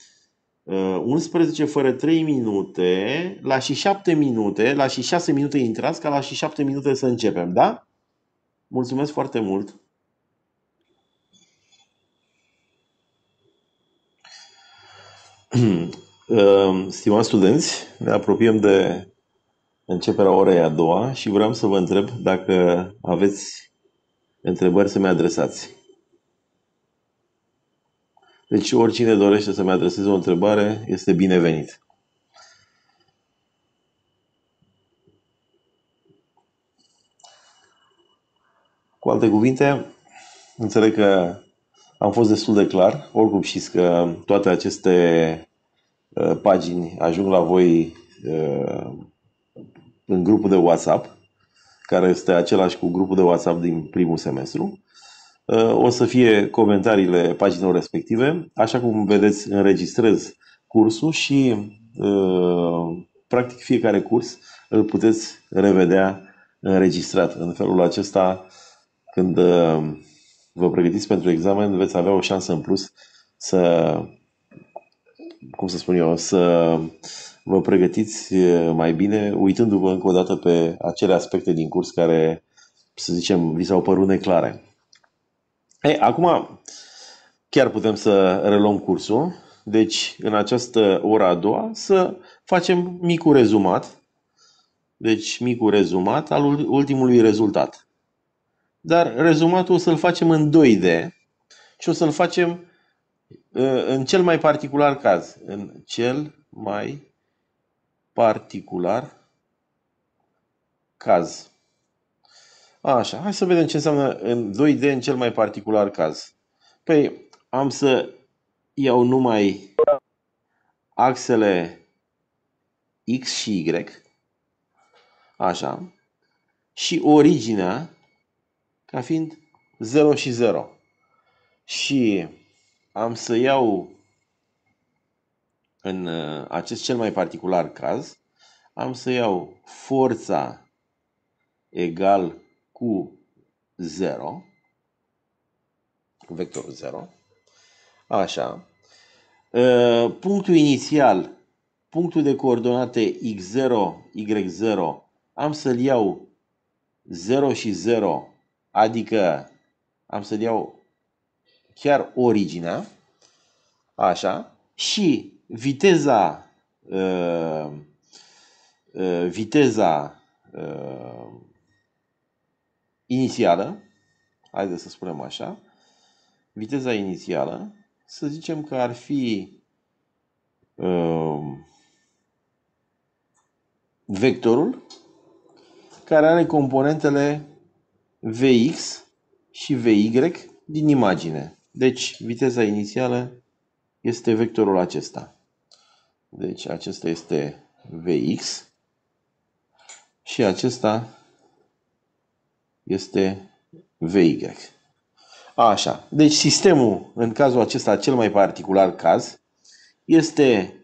11 uh, fără 3 minute, la și 7 minute, la și 6 minute intrați, ca la și 7 minute să începem, da? Mulțumesc foarte mult! <clears throat> Uh, stimați studenți, ne apropiem de începerea orei a doua și vreau să vă întreb dacă aveți întrebări să mi adresați. Deci oricine dorește să-mi adreseze o întrebare este binevenit. Cu alte cuvinte, înțeleg că am fost destul de clar. Oricum știți că toate aceste uh, pagini ajung la voi uh, în grupul de WhatsApp, care este același cu grupul de WhatsApp din primul semestru o să fie comentariile paginilor respective. Așa cum vedeți, înregistrez cursul și ă, practic fiecare curs îl puteți revedea înregistrat. În felul acesta, când ă, vă pregătiți pentru examen, veți avea o șansă în plus să, cum să spun eu, să vă pregătiți ă, mai bine, uitându-vă încă o dată pe acele aspecte din curs care, să zicem, vi s-au părut neclare. Ei, acum chiar putem să reluăm cursul. Deci, în această ora a doua, să facem micul rezumat. Deci, micul rezumat al ultimului rezultat. Dar rezumatul o să-l facem în 2D și o să-l facem ă, în cel mai particular caz. În cel mai particular caz. Așa, hai să vedem ce înseamnă în 2D în cel mai particular caz. Păi am să iau numai axele X și Y, așa, și originea ca fiind 0 și 0. Și am să iau în uh, acest cel mai particular caz, am să iau forța egal cu 0, cu vectorul 0, așa, ă, punctul inițial, punctul de coordonate x0, y0, am să-l iau 0 și 0, adică am să-l iau chiar originea, așa, și viteza, ă, ă, viteza inițială, haideți să spunem așa, viteza inițială, să zicem că ar fi uh, vectorul care are componentele Vx și Vy din imagine. Deci, viteza inițială este vectorul acesta. Deci, acesta este Vx și acesta este VY. Așa, deci sistemul, în cazul acesta, cel mai particular caz, este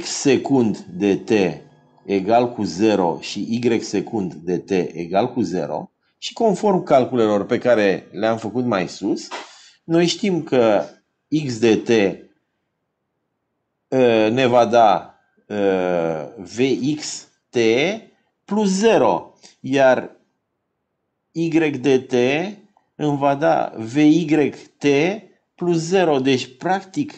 x secund de t egal cu 0 și y secund de t egal cu 0 și conform calculelor pe care le-am făcut mai sus, noi știm că x de t ă, ne va da ă, vxt plus 0, iar YDT îmi va da VYT plus 0. Deci, practic,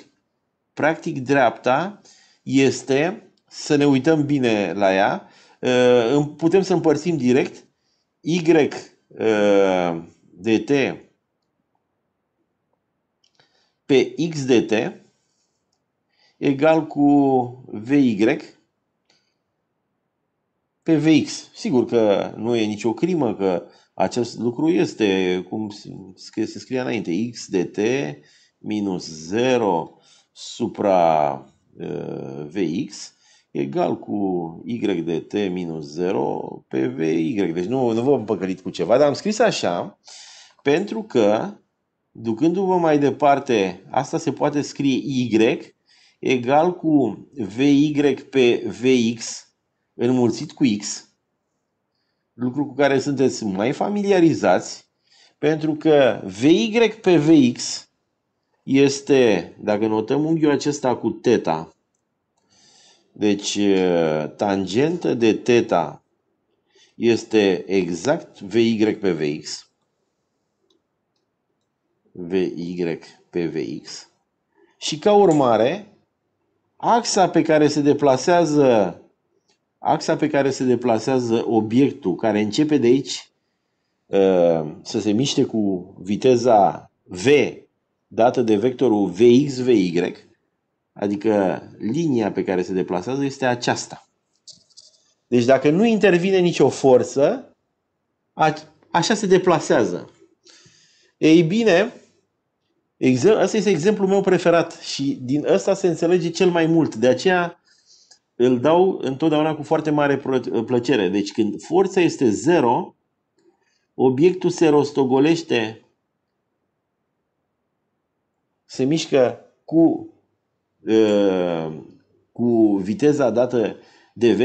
practic dreapta este, să ne uităm bine la ea, uh, putem să împărțim direct Y uh, de t pe x de t egal cu vy pe vx. Sigur că nu e nicio crimă că acest lucru este, cum se scrie înainte, x de t minus 0 supra uh, vx egal cu y de t minus 0 pe vy. Deci nu, nu vă am cu ceva, dar am scris așa pentru că, ducându-vă mai departe, asta se poate scrie y egal cu vy pe vx înmulțit cu x lucru cu care sunteți mai familiarizați, pentru că VY pe VX este, dacă notăm unghiul acesta cu teta, deci tangentă de teta este exact VY pe VX, VY pe VX, și ca urmare, axa pe care se deplasează axa pe care se deplasează obiectul, care începe de aici uh, să se miște cu viteza v dată de vectorul vx, vy, adică linia pe care se deplasează este aceasta. Deci dacă nu intervine nicio forță, așa se deplasează. Ei bine, asta este exemplul meu preferat și din ăsta se înțelege cel mai mult. De aceea îl dau întotdeauna cu foarte mare plăcere. Deci când forța este zero, obiectul se rostogolește, se mișcă cu, ă, cu viteza dată de V.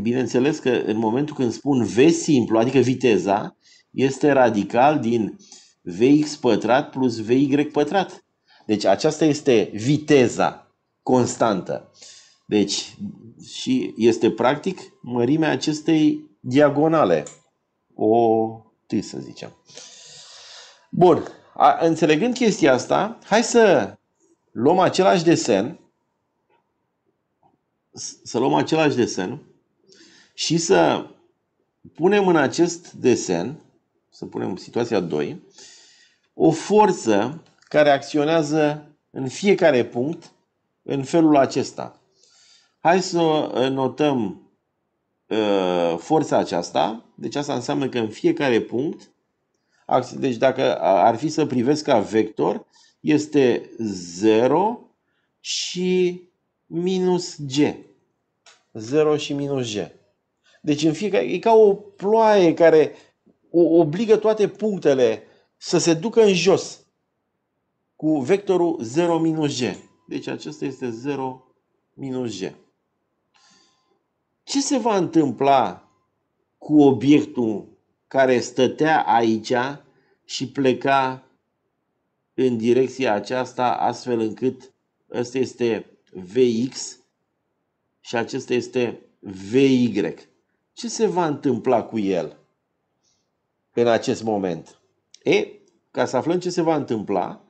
Bineînțeles că în momentul când spun V simplu, adică viteza, este radical din Vx pătrat plus Vy pătrat. Deci aceasta este viteza constantă. Deci și este practic mărimea acestei diagonale. O T să zicem. Bun, A, înțelegând chestia asta, hai să luăm același desen să luăm același desen și să punem în acest desen, să punem situația 2, o forță care acționează în fiecare punct în felul acesta. Hai să uh, notăm uh, forța aceasta. Deci asta înseamnă că în fiecare punct, deci dacă ar fi să privesc ca vector, este 0 și minus G. 0 și minus G. Deci în fiecare, e ca o ploaie care obligă toate punctele să se ducă în jos cu vectorul 0 minus G. Deci acesta este 0 minus G ce se va întâmpla cu obiectul care stătea aici și pleca în direcția aceasta, astfel încât ăsta este VX și acesta este VY. Ce se va întâmpla cu el în acest moment? E, ca să aflăm ce se va întâmpla,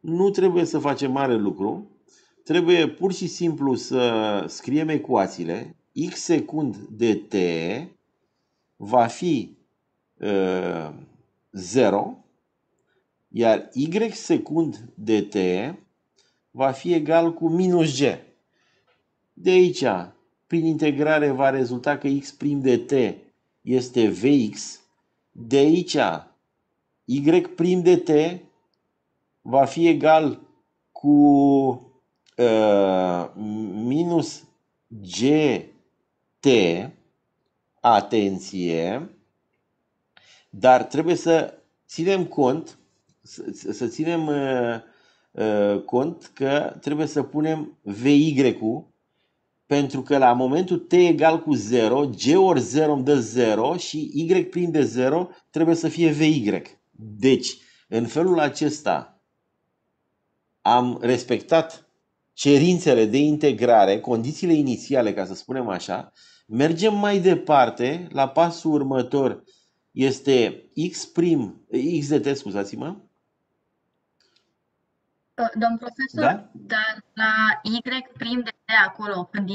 nu trebuie să facem mare lucru, trebuie pur și simplu să scriem ecuațiile, x secund de t va fi uh, ă, 0, iar y secund de t va fi egal cu minus g. De aici, prin integrare va rezulta că x prim de t este vx. De aici, y prim de t va fi egal cu uh, minus g T, atenție, dar trebuie să ținem cont, să, să ținem uh, uh, cont că trebuie să punem VY pentru că la momentul t egal cu 0, g ori 0 îmi dă 0 și y prin de 0 trebuie să fie vy. Deci, în felul acesta am respectat cerințele de integrare, condițiile inițiale, ca să spunem așa, mergem mai departe, la pasul următor este X prim, x de t scuzați-mă. Uh, domn profesor, da? dar la Y prim de T acolo, când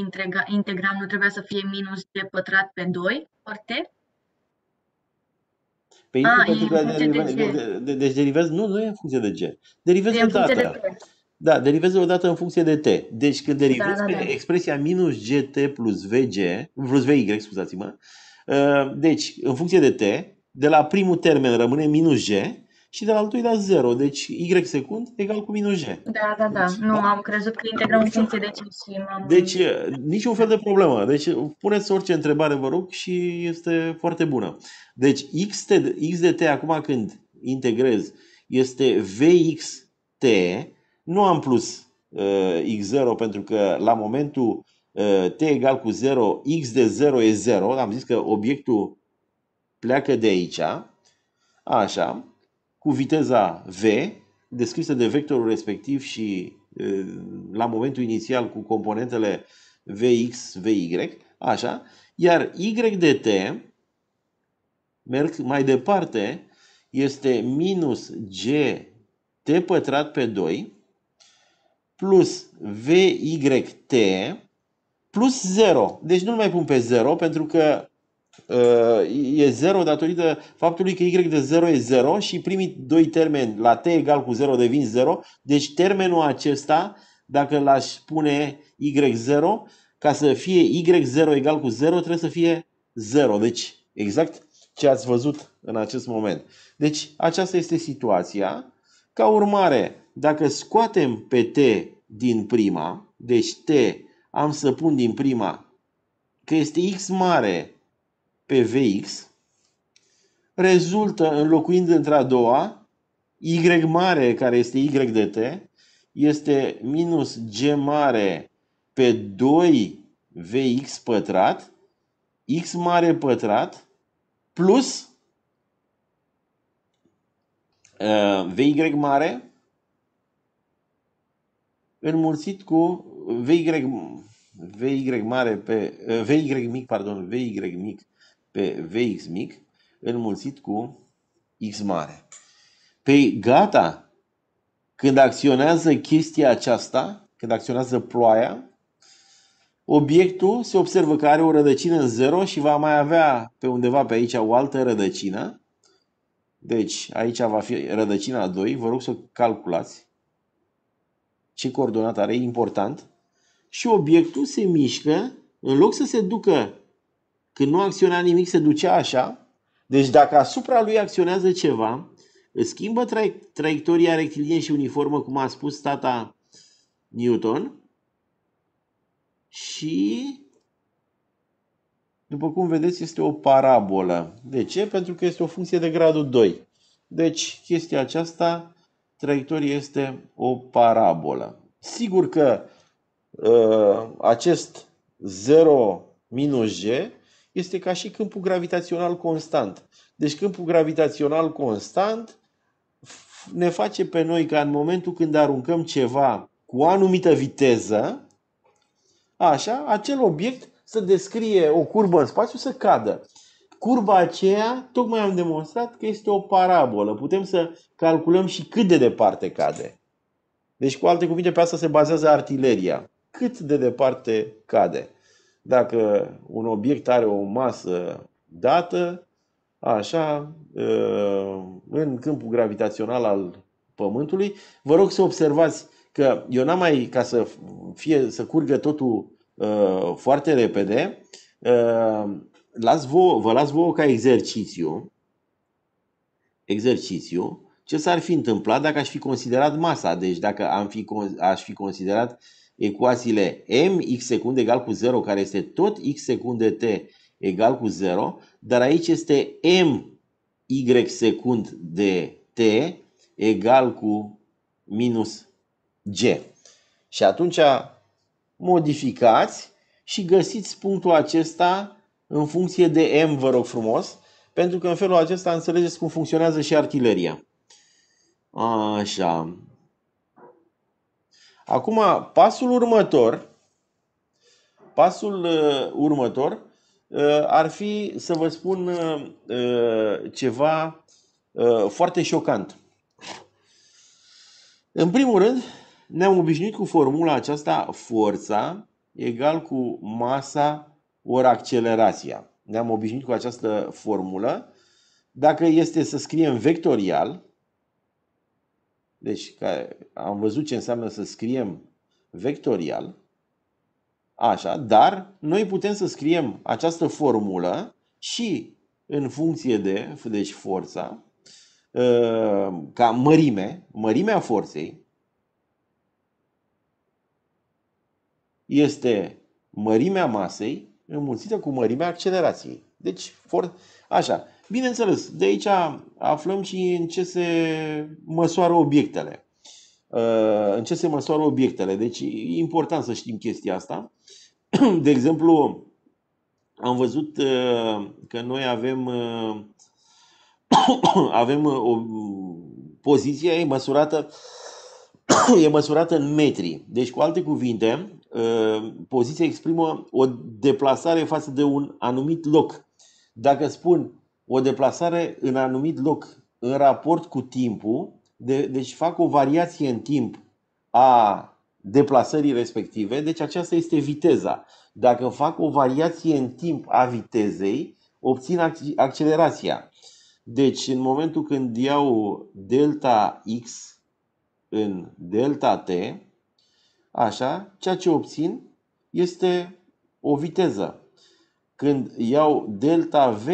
integram, nu trebuia să fie minus D pătrat pe 2, corect? Pe A, pentru că de de, de, de, de, de, nu, nu e în funcție de G. Derivezi de dată. De da, derivezi dată în funcție de t. Deci când da, derivezi da, da, da. expresia minus gt plus vg, plus vy, scuzați-mă, uh, deci în funcție de t, de la primul termen rămâne minus g și de la al doilea 0. Deci y secund egal cu minus g. Da, da, da. Deci, nu, am crezut că integrăm în funcție de ce și m-am... Deci, uh, niciun fel de problemă. Deci, uh, puneți orice întrebare, vă rog, și este foarte bună. Deci, x, t, x de t acum când integrez este vxt nu am plus uh, x0 pentru că la momentul uh, t egal cu 0, x de 0 e 0. Am zis că obiectul pleacă de aici. Așa. Cu viteza v, descrisă de vectorul respectiv și uh, la momentul inițial cu componentele vx, vy. Așa. Iar y de t, merg mai departe, este minus g t pătrat pe 2 plus VYT plus 0. Deci nu mai pun pe 0 pentru că uh, e 0 datorită faptului că Y de 0 e 0 și primii doi termeni la T egal cu 0 devin 0. Deci termenul acesta, dacă l-aș pune Y0, ca să fie Y0 egal cu 0 trebuie să fie 0. Deci exact ce ați văzut în acest moment. Deci aceasta este situația. Ca urmare, dacă scoatem pe T din prima, deci T am să pun din prima că este X mare pe VX, rezultă înlocuind între a doua Y mare, care este Y de T, este minus G mare pe 2 VX pătrat, X mare pătrat, plus uh, VY mare înmulțit cu VY, VY mare pe, VY mic, pardon, VY mic pe VX mic, înmulțit cu X mare. Păi gata, când acționează chestia aceasta, când acționează ploaia, obiectul se observă că are o rădăcină în 0 și va mai avea pe undeva pe aici o altă rădăcină. Deci aici va fi rădăcina 2, vă rog să o calculați ce coordonat are, important, și obiectul se mișcă, în loc să se ducă, când nu acționa nimic, se ducea așa, deci dacă asupra lui acționează ceva, îți schimbă tra- traiectoria rectilinie și uniformă, cum a spus tata Newton, și după cum vedeți, este o parabolă. De ce? Pentru că este o funcție de gradul 2. Deci, chestia aceasta traiectorie este o parabolă. Sigur că uh, acest 0 minus G este ca și câmpul gravitațional constant. Deci câmpul gravitațional constant ne face pe noi ca în momentul când aruncăm ceva cu o anumită viteză, așa, acel obiect să descrie o curbă în spațiu să cadă. Curba aceea, tocmai am demonstrat că este o parabolă. Putem să calculăm și cât de departe cade. Deci, cu alte cuvinte, pe asta se bazează artileria. Cât de departe cade. Dacă un obiect are o masă dată, așa, ă, în câmpul gravitațional al Pământului, vă rog să observați că eu n-am mai, ca să, fie, să curgă totul ă, foarte repede, ă, las vouă, vă las vouă ca exercițiu, exercițiu, ce s-ar fi întâmplat dacă aș fi considerat masa. Deci dacă am fi, aș fi considerat ecuațiile m x secunde egal cu 0, care este tot x secunde t egal cu 0, dar aici este m y secund de t egal cu minus g. Și atunci modificați și găsiți punctul acesta în funcție de M, vă rog frumos, pentru că în felul acesta înțelegeți cum funcționează și artileria. Așa. Acum, pasul următor, pasul uh, următor uh, ar fi să vă spun uh, uh ceva uh, foarte șocant. În primul rând, ne-am obișnuit cu formula aceasta forța egal cu masa ori accelerația. Ne-am obișnuit cu această formulă. Dacă este să scriem vectorial, deci am văzut ce înseamnă să scriem vectorial, așa, dar noi putem să scriem această formulă și în funcție de, deci forța, uh, ca mărime, mărimea forței este mărimea masei înmulțită cu mărimea accelerației. Deci, for... așa. Bineînțeles, de aici aflăm și în ce se măsoară obiectele. Uh, în ce se măsoară obiectele. Deci, e important să știm chestia asta. De exemplu, am văzut uh, că noi avem, uh, <coughs> avem o poziție e măsurată, <coughs> e măsurată în metri. Deci, cu alte cuvinte, Uh, poziția exprimă o deplasare față de un anumit loc. Dacă spun o deplasare în anumit loc în raport cu timpul, de, deci fac o variație în timp a deplasării respective, deci aceasta este viteza. Dacă fac o variație în timp a vitezei, obțin accelerația. Deci în momentul când iau delta x în delta t, Așa, ceea ce obțin este o viteză. Când iau delta V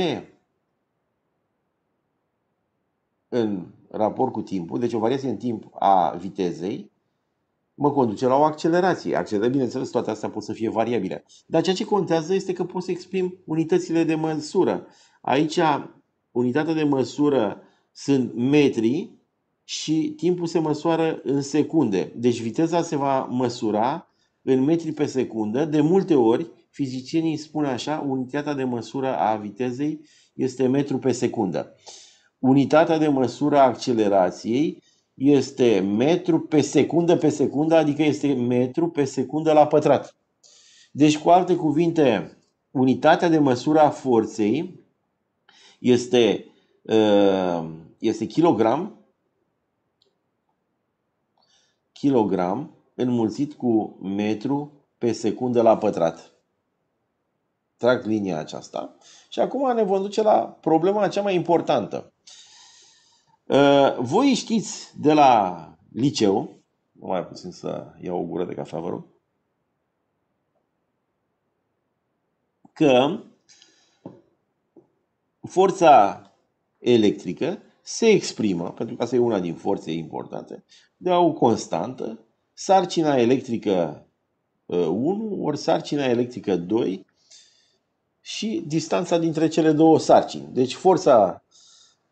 în raport cu timpul, deci o variație în timp a vitezei, mă conduce la o accelerație. Accelerarea, bineînțeles, toate astea pot să fie variabile. Dar ceea ce contează este că pot să exprim unitățile de măsură. Aici, unitatea de măsură sunt metri, și timpul se măsoară în secunde. Deci viteza se va măsura în metri pe secundă. De multe ori, fizicienii spun așa, unitatea de măsură a vitezei este metru pe secundă. Unitatea de măsură a accelerației este metru pe secundă pe secundă, adică este metru pe secundă la pătrat. Deci, cu alte cuvinte, unitatea de măsură a forței este, uh, este kilogram kg înmulțit cu metru pe secundă la pătrat. Trag linia aceasta. Și acum ne vom duce la problema cea mai importantă. Uh, voi știți de la liceu, mai puțin să iau o gură de cafea, vă rog, că forța electrică se exprimă, pentru că asta e una din forțe importante, de o constantă, sarcina electrică 1 uh, ori sarcina electrică 2 și distanța dintre cele două sarcini. Deci forța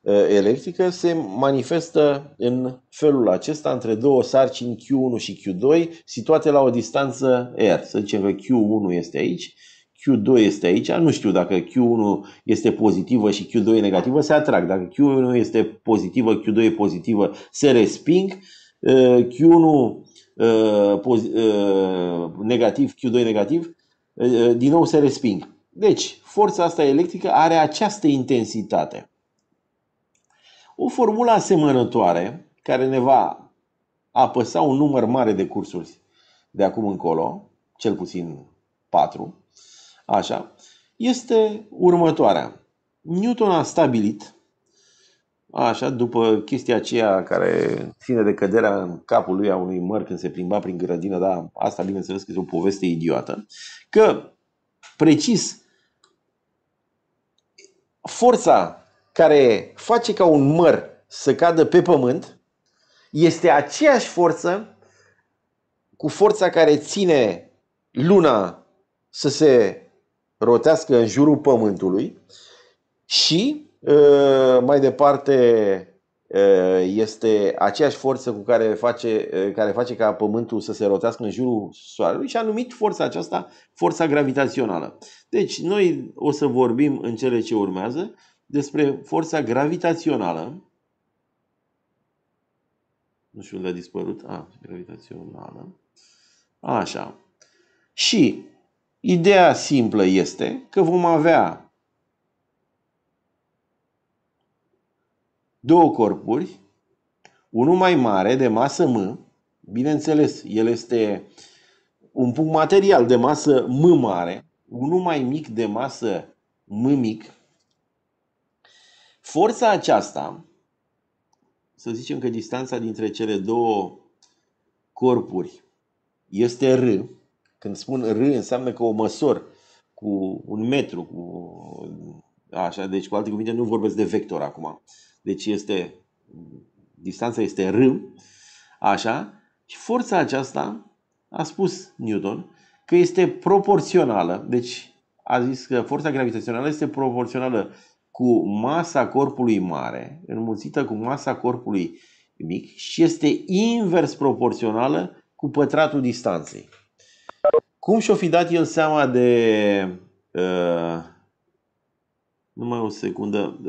uh, electrică se manifestă în felul acesta între două sarcini Q1 și Q2 situate la o distanță R. Să zicem că Q1 este aici, Q2 este aici, nu știu dacă Q1 este pozitivă și Q2 negativă, se atrag. Dacă Q1 este pozitivă, Q2 e pozitivă, se resping Eh, Q1 eh, eh, negativ, Q2 negativ, din nou se resping. Deci, forța asta electrică are această intensitate. O formulă asemănătoare, care ne va apăsa un număr mare de cursuri de acum încolo, cel puțin 4, așa, este următoarea. Newton a stabilit Așa, după chestia aceea care ține de căderea în capul lui a unui măr când se plimba prin grădină, dar asta bineînțeles că este o poveste idiotă, că precis forța care face ca un măr să cadă pe pământ este aceeași forță cu forța care ține luna să se rotească în jurul pământului și Ă, mai departe ă, este aceeași forță cu care face, ă, care face ca Pământul să se rotească în jurul Soarelui și a numit forța aceasta forța gravitațională. Deci noi o să vorbim în cele ce urmează despre forța gravitațională. Nu știu unde a dispărut. A, ah, gravitațională. Așa. Și ideea simplă este că vom avea două corpuri, unul mai mare, de masă M, bineînțeles, el este un punct material de masă M mare, unul mai mic de masă M mic. Forța aceasta, să zicem că distanța dintre cele două corpuri este R. Când spun R înseamnă că o măsor cu un metru, cu... Așa, deci cu alte cuvinte nu vorbesc de vector acum deci este, distanța este R, așa, și forța aceasta, a spus Newton, că este proporțională, deci a zis că forța gravitațională este proporțională cu masa corpului mare, înmulțită cu masa corpului mic și este invers proporțională cu pătratul distanței. Cum și-o fi dat el seama de uh, numai o secundă.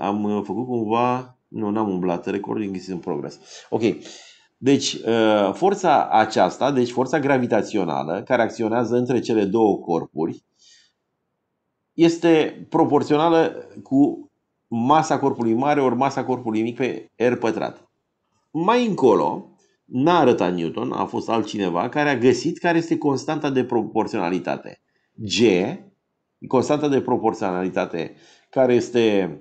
Am uh, făcut cumva... Nu, n-am umblat. Recording is in progress. Ok. Deci, uh, forța aceasta, deci forța gravitațională, care acționează între cele două corpuri, este proporțională cu masa corpului mare ori masa corpului mic pe R pătrat. Mai încolo, n-a arătat Newton, a fost altcineva care a găsit care este constanta de proporționalitate. G constanta de proporționalitate, care este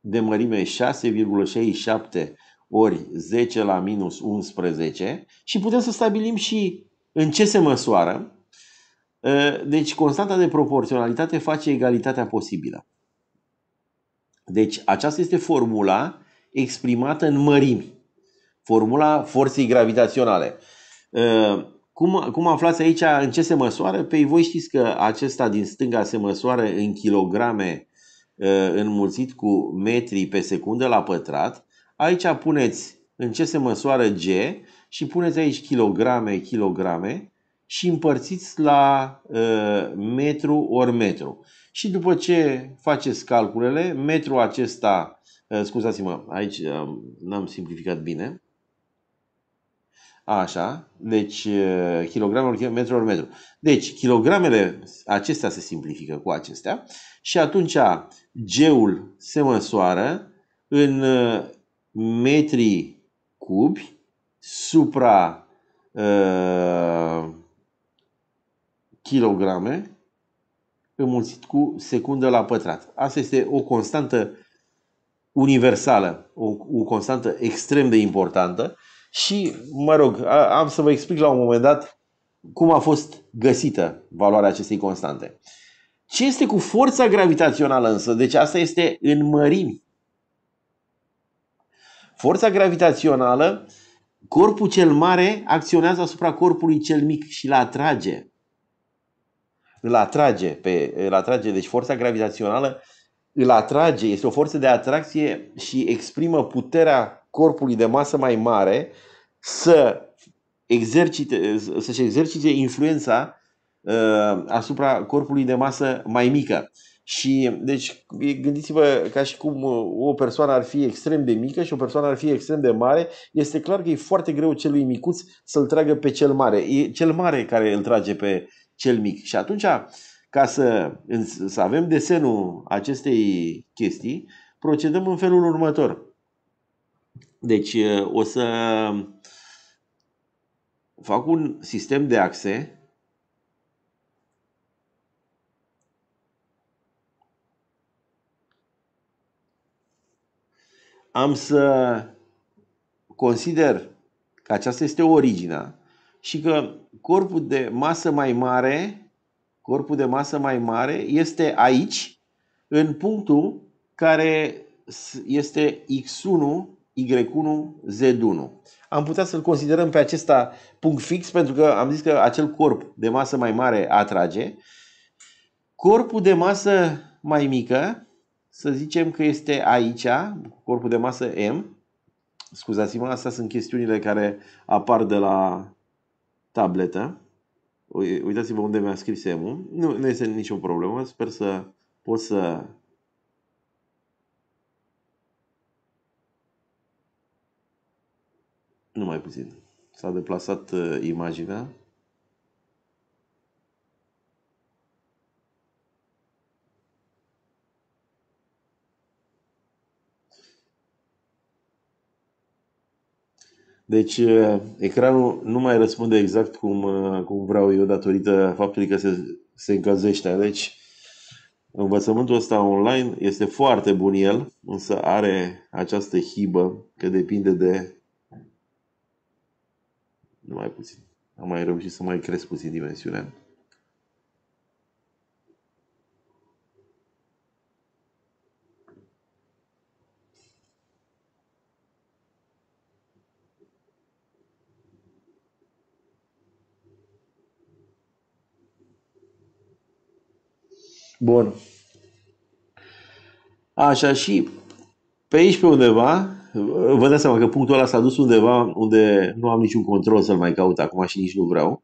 de mărime 6,67 ori 10 la minus 11 și putem să stabilim și în ce se măsoară. Ă, deci constanta de proporționalitate face egalitatea posibilă. Deci aceasta este formula exprimată în mărimi. Formula forței gravitaționale. Ă, cum, cum aflați aici în ce se măsoară? Păi voi știți că acesta din stânga se măsoară în kilograme ă, înmulțit cu metri pe secundă la pătrat. Aici puneți în ce se măsoară G și puneți aici kilograme, kilograme și împărțiți la uh, metru ori metru. Și după ce faceți calculele, metru acesta, uh, scuzați-mă, aici uh, n-am simplificat bine, Așa, deci kilogramul metru ori metru. Deci kilogramele acestea se simplifică cu acestea și atunci G-ul se măsoară în metri cubi supra uh, kilograme înmulțit cu secundă la pătrat. Asta este o constantă universală, o, o constantă extrem de importantă și, mă rog, am să vă explic la un moment dat cum a fost găsită valoarea acestei constante. Ce este cu forța gravitațională însă? Deci asta este în mărimi. Forța gravitațională, corpul cel mare acționează asupra corpului cel mic și îl atrage. Îl atrage, pe, îl atrage. deci forța gravitațională îl atrage, este o forță de atracție și exprimă puterea corpului de masă mai mare să exercite, să-și exercite influența uh, asupra corpului de masă mai mică. Și deci gândiți-vă ca și cum uh, o persoană ar fi extrem de mică și o persoană ar fi extrem de mare, este clar că e foarte greu celui micuț să-l tragă pe cel mare. E cel mare care îl trage pe cel mic. Și atunci, ca să, să avem desenul acestei chestii, procedăm în felul următor. Deci o să fac un sistem de axe am să consider că aceasta este originea și că corpul de masă mai mare, corpul de masă mai mare este aici, în punctul care este X1 Y1Z1. Am putea să-l considerăm pe acesta punct fix pentru că am zis că acel corp de masă mai mare atrage. Corpul de masă mai mică, să zicem că este aici, corpul de masă M. Scuzați-mă, astea sunt chestiunile care apar de la tabletă. Uitați-vă unde mi-a scris M-ul. Nu, nu este nicio problemă, sper să pot să Nu mai puțin. S-a deplasat uh, imaginea. Deci, uh, ecranul nu mai răspunde exact cum, uh, cum vreau eu datorită faptului că se, se încălzește. Deci, învățământul ăsta online este foarte bun el, însă are această hibă că depinde de mai puțin. Am mai reușit să mai cresc puțin dimensiunea. Bun. Așa și pe aici pe undeva vă dați seama că punctul ăla s-a dus undeva unde nu am niciun control să-l mai caut acum și nici nu vreau.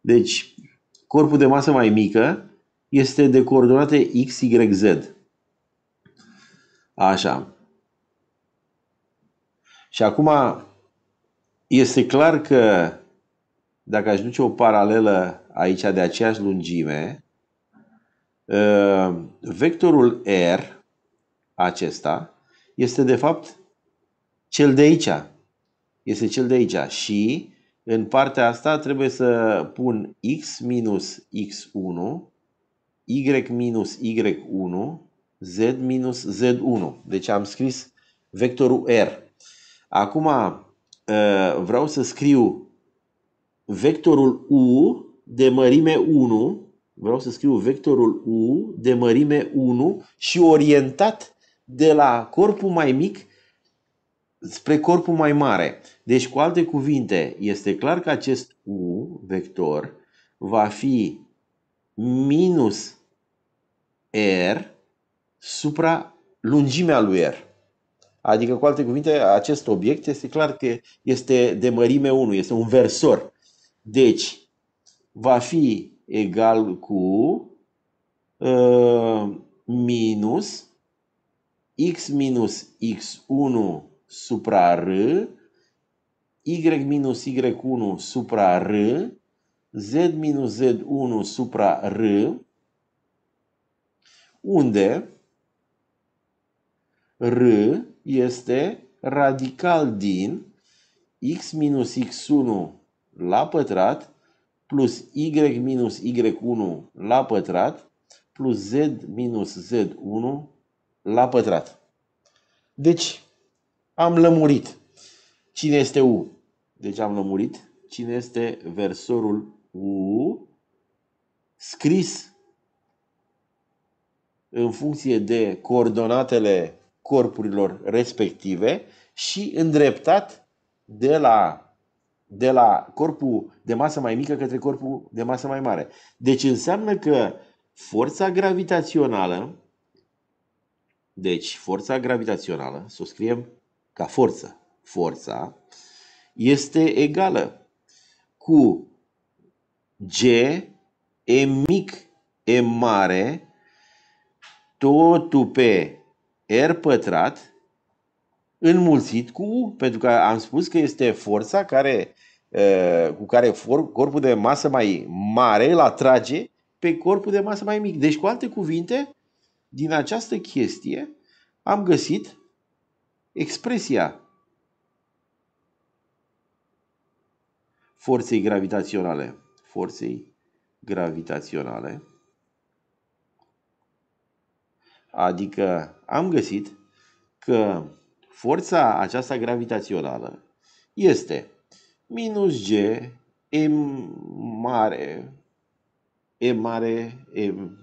Deci, corpul de masă mai mică este de coordonate x, y, z. Așa. Și acum este clar că dacă aș duce o paralelă aici de aceeași lungime, ă, vectorul R acesta este de fapt cel de aici. Este cel de aici. Și în partea asta trebuie să pun x minus x1, y minus y1, z minus z1. Deci am scris vectorul r. Acum ă, vreau să scriu vectorul u de mărime 1, vreau să scriu vectorul u de mărime 1 și orientat de la corpul mai mic spre corpul mai mare. Deci, cu alte cuvinte, este clar că acest U vector va fi minus R supra lungimea lui R. Adică, cu alte cuvinte, acest obiect este clar că este de mărime 1, este un versor. Deci, va fi egal cu uh, minus x minus x1 supra r, y minus y1 supra r, z minus z1 supra r, unde r este radical din x minus x1 la pătrat plus y minus y1 la pătrat plus z minus z1 la pătrat. Deci, am lămurit. Cine este U? Deci am lămurit. Cine este versorul U scris în funcție de coordonatele corpurilor respective și îndreptat de la, de la corpul de masă mai mică către corpul de masă mai mare. Deci înseamnă că forța gravitațională, deci forța gravitațională, să o scriem ca forță, forța, este egală cu G, E mic, E mare, totul pe R pătrat, înmulțit cu U, pentru că am spus că este forța care, ă, cu care corpul de masă mai mare îl atrage pe corpul de masă mai mic. Deci, cu alte cuvinte, din această chestie am găsit expresia forței gravitaționale, forței gravitaționale, adică am găsit că forța aceasta gravitațională este minus G M mare, m mare, M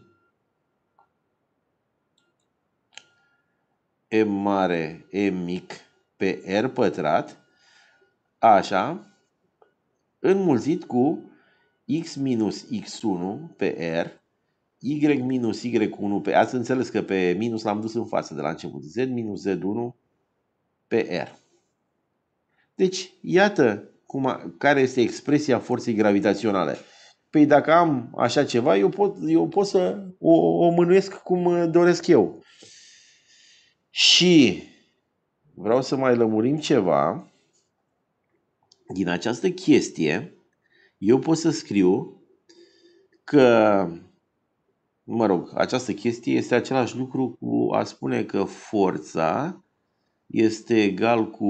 m mare, e mic pe r pătrat, așa, înmulțit cu x minus x1 pe r, y minus y1 pe... Ați înțeles că pe minus l-am dus în față de la început. z minus z1 pe r. Deci, iată cum a, care este expresia forței gravitaționale. Păi dacă am așa ceva, eu pot, eu pot să o, o mânuiesc cum doresc eu. Și vreau să mai lămurim ceva. Din această chestie, eu pot să scriu că, mă rog, această chestie este același lucru cu a spune că forța este egal cu,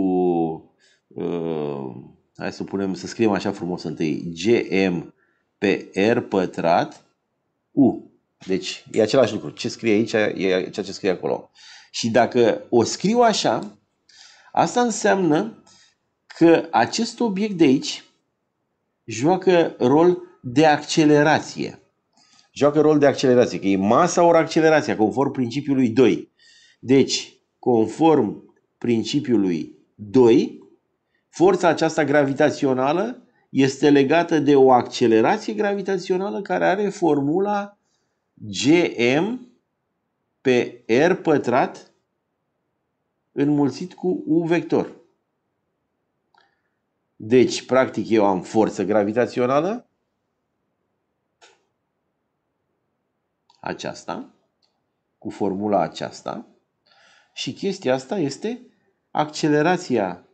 uh, hai să punem, să scriem așa frumos întâi, gm pe r pătrat u. Deci e același lucru. Ce scrie aici e ceea ce scrie acolo. Și dacă o scriu așa, asta înseamnă că acest obiect de aici joacă rol de accelerație. Joacă rol de accelerație, că e masa ori accelerația, conform principiului 2. Deci, conform principiului 2, forța aceasta gravitațională este legată de o accelerație gravitațională care are formula gm pe r pătrat înmulțit cu u vector. Deci, practic, eu am forță gravitațională, aceasta, cu formula aceasta, și chestia asta este accelerația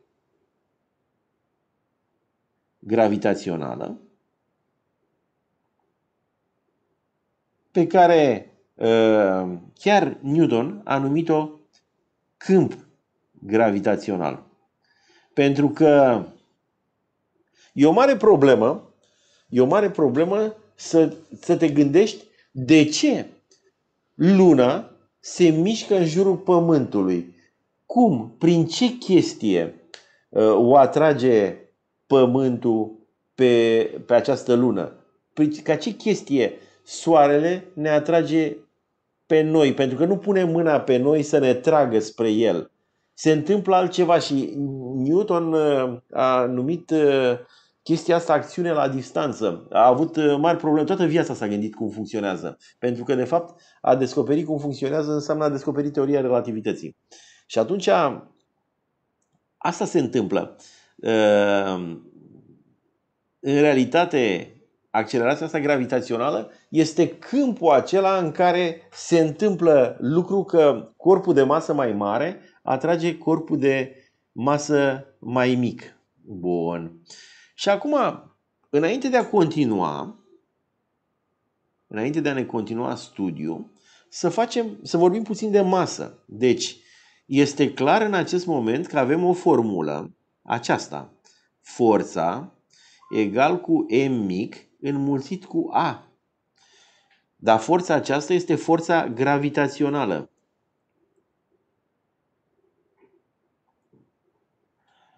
gravitațională pe care Ehm, chiar Newton a numit-o câmp gravitațional. Pentru că e o mare problemă, e o mare problemă să, să te gândești de ce Luna se mișcă în jurul Pământului. Cum, prin ce chestie uh, o atrage Pământul pe, pe această Lună? Prin, ca ce chestie Soarele ne atrage pe noi, pentru că nu pune mâna pe noi să ne tragă spre el. Se întâmplă altceva și Newton uh, a numit uh, chestia asta acțiune la distanță. A avut uh, mari probleme, toată viața s-a gândit cum funcționează. Pentru că, de fapt, a descoperit cum funcționează înseamnă a descoperit teoria relativității. Și atunci, asta se întâmplă. În realitate, accelerația asta gravitațională este câmpul acela în care se întâmplă lucru că corpul de masă mai mare atrage corpul de masă mai mic. Bun. Și acum, înainte de a continua, înainte de a ne continua studiul, să, facem, să vorbim puțin de masă. Deci, este clar în acest moment că avem o formulă, aceasta, forța egal cu M mic înmulțit cu A. Dar forța aceasta este forța gravitațională.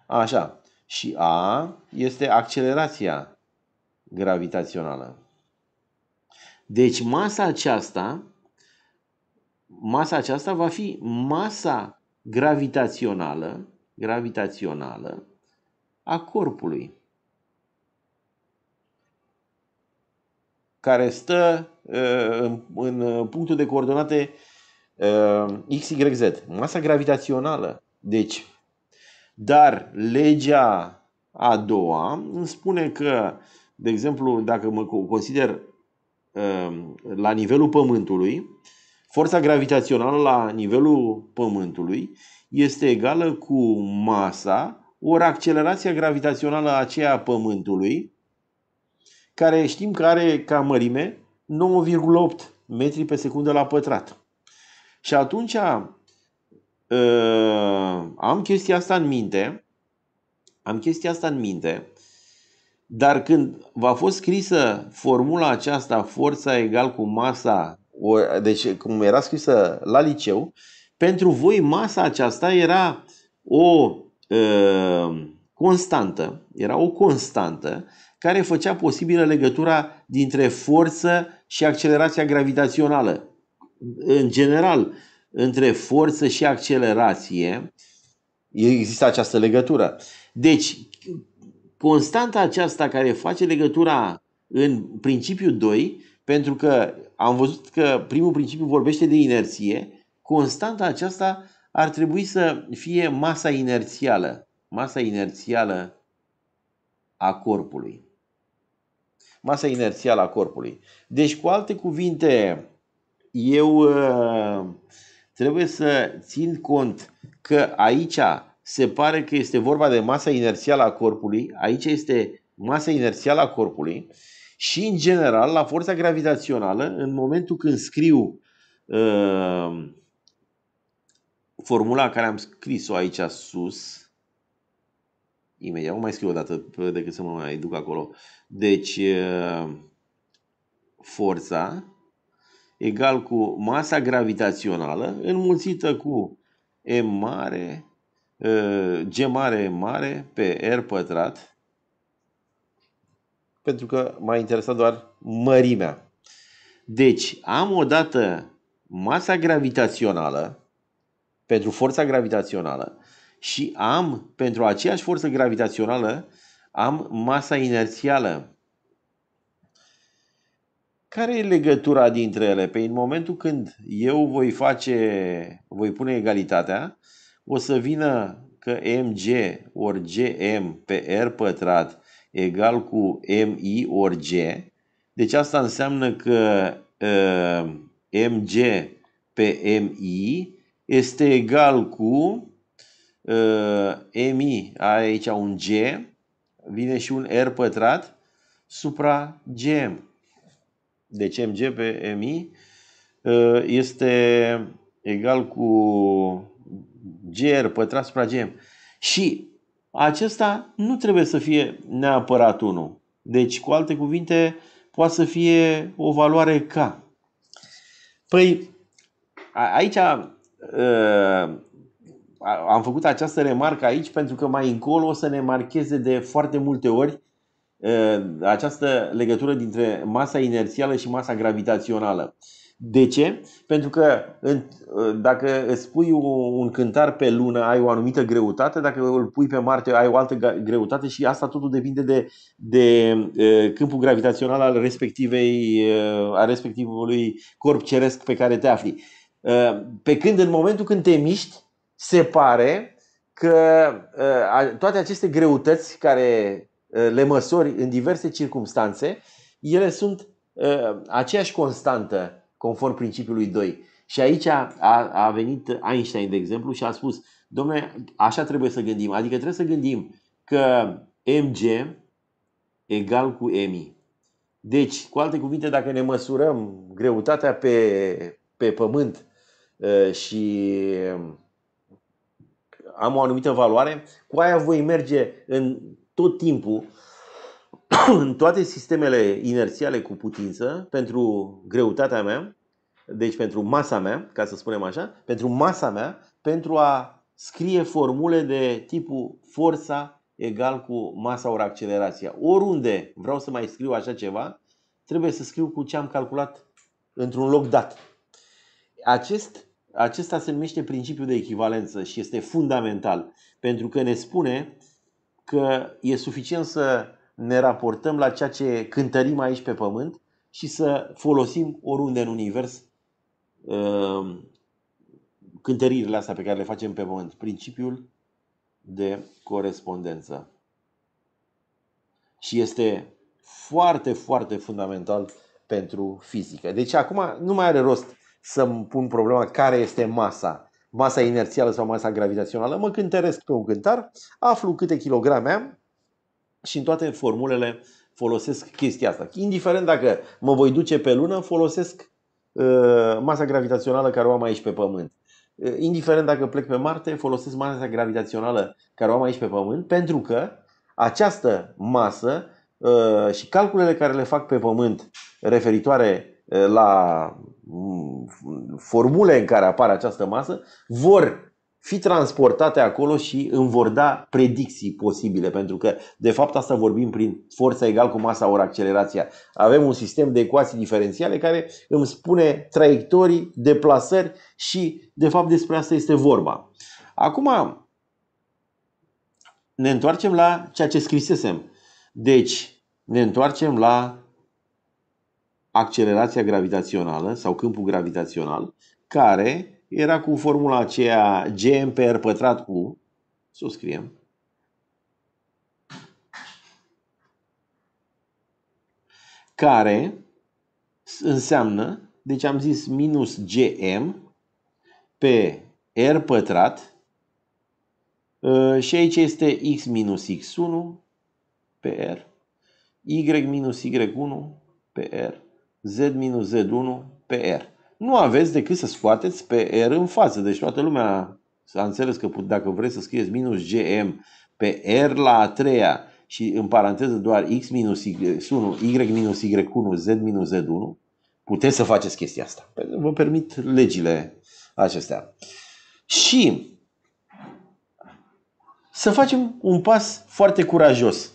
Așa. Și A este accelerația gravitațională. Deci masa aceasta masa aceasta va fi masa gravitațională gravitațională a corpului. care stă uh, în uh, punctul de coordonate uh, XYZ, masa gravitațională. Deci, dar legea a doua îmi spune că, de exemplu, dacă mă consider la nivelul Pământului, forța gravitațională la nivelul Pământului este egală cu masa ori accelerația gravitațională aceea a Pământului care știm că are ca mărime 9,8 metri pe secundă la pătrat. Și atunci uh, am chestia asta în minte, am chestia asta în minte, dar când va fost scrisă formula aceasta, forța egal cu masa, deci cum era scrisă la liceu, pentru voi masa aceasta era o uh, constantă, era o constantă care făcea posibilă legătura dintre forță și accelerația gravitațională. În general, între forță și accelerație există această legătură. Deci, constanta aceasta care face legătura în principiul 2, pentru că am văzut că primul principiu vorbește de inerție, constanta aceasta ar trebui să fie masa inerțială, masa inerțială a corpului masa inerțială a corpului. Deci, cu alte cuvinte, eu ă, trebuie să țin cont că aici se pare că este vorba de masa inerțială a corpului, aici este masa inerțială a corpului și, în general, la forța gravitațională, în momentul când scriu ă, formula care am scris-o aici sus, imediat. O mai scriu o dată decât să mă mai duc acolo. Deci, forța egal cu masa gravitațională înmulțită cu M mare, G mare, M mare pe R pătrat. Pentru că m-a interesat doar mărimea. Deci, am odată masa gravitațională pentru forța gravitațională și am, pentru aceeași forță gravitațională, am masa inerțială. Care e legătura dintre ele? Pe păi, în momentul când eu voi face, voi pune egalitatea, o să vină că mg ori gm pe r pătrat egal cu mi ori g. Deci asta înseamnă că uh, mg pe mi este egal cu mi are aici un g, vine și un r pătrat supra gm. Deci mg pe mi este egal cu gr pătrat supra gm. Și acesta nu trebuie să fie neapărat 1. Deci, cu alte cuvinte, poate să fie o valoare K. Păi, aici am făcut această remarcă aici pentru că mai încolo o să ne marcheze de foarte multe ori această legătură dintre masa inerțială și masa gravitațională. De ce? Pentru că dacă îți pui un cântar pe lună, ai o anumită greutate, dacă îl pui pe Marte, ai o altă greutate și asta totul depinde de, de câmpul gravitațional al, respectivei, al respectivului corp ceresc pe care te afli. Pe când în momentul când te miști, se pare că ă, toate aceste greutăți care ă, le măsori în diverse circumstanțe, ele sunt ă, aceeași constantă conform principiului 2. Și aici a, a venit Einstein, de exemplu, și a spus, domnule, așa trebuie să gândim. Adică trebuie să gândim că mg egal cu mi. Deci, cu alte cuvinte, dacă ne măsurăm greutatea pe, pe pământ și am o anumită valoare, cu aia voi merge în tot timpul <clears throat> în toate sistemele inerțiale cu putință, pentru greutatea mea, deci pentru masa mea, ca să spunem așa, pentru masa mea, pentru a scrie formule de tipul forța egal cu masa ori accelerația. Oriunde vreau să mai scriu așa ceva, trebuie să scriu cu ce am calculat într-un loc dat. Acest acesta se numește principiul de echivalență și este fundamental pentru că ne spune că e suficient să ne raportăm la ceea ce cântărim aici pe pământ și să folosim oriunde în univers uh, cântăririle astea pe care le facem pe pământ. Principiul de corespondență. Și este foarte, foarte fundamental pentru fizică. Deci acum nu mai are rost să-mi pun problema care este masa, masa inerțială sau masa gravitațională. Mă cântăresc pe un cântar, aflu câte kilograme am și în toate formulele folosesc chestia asta. Indiferent dacă mă voi duce pe lună, folosesc uh, masa gravitațională care o am aici pe Pământ. Uh, indiferent dacă plec pe Marte, folosesc masa gravitațională care o am aici pe Pământ, pentru că această masă uh, și calculele care le fac pe Pământ referitoare Eh, la mm, formule în care apare această masă, vor fi transportate acolo și îmi vor da predicții posibile, pentru că de fapt asta vorbim prin forța egal cu masa ori accelerația. Avem un sistem de ecuații diferențiale care îmi spune traiectorii, deplasări și de fapt despre asta este vorba. Acum ne întoarcem la ceea ce scrisesem. Deci ne întoarcem la accelerația gravitațională sau câmpul gravitațional, care era cu formula aceea gm pe r pătrat cu, să o scriem, care înseamnă, deci am zis minus gm pe r pătrat uh, și aici este x minus x1 pe r, y minus y1 pe r Z minus Z1 pe R. Nu aveți decât să scoateți pe R în față. Deci toată lumea a înțeles că dacă vreți să scrieți minus GM pe R la a treia și în paranteză doar X minus Y1, Y minus Y1, Z minus Z1, puteți să faceți chestia asta. Vă permit legile acestea. Și să facem un pas foarte curajos.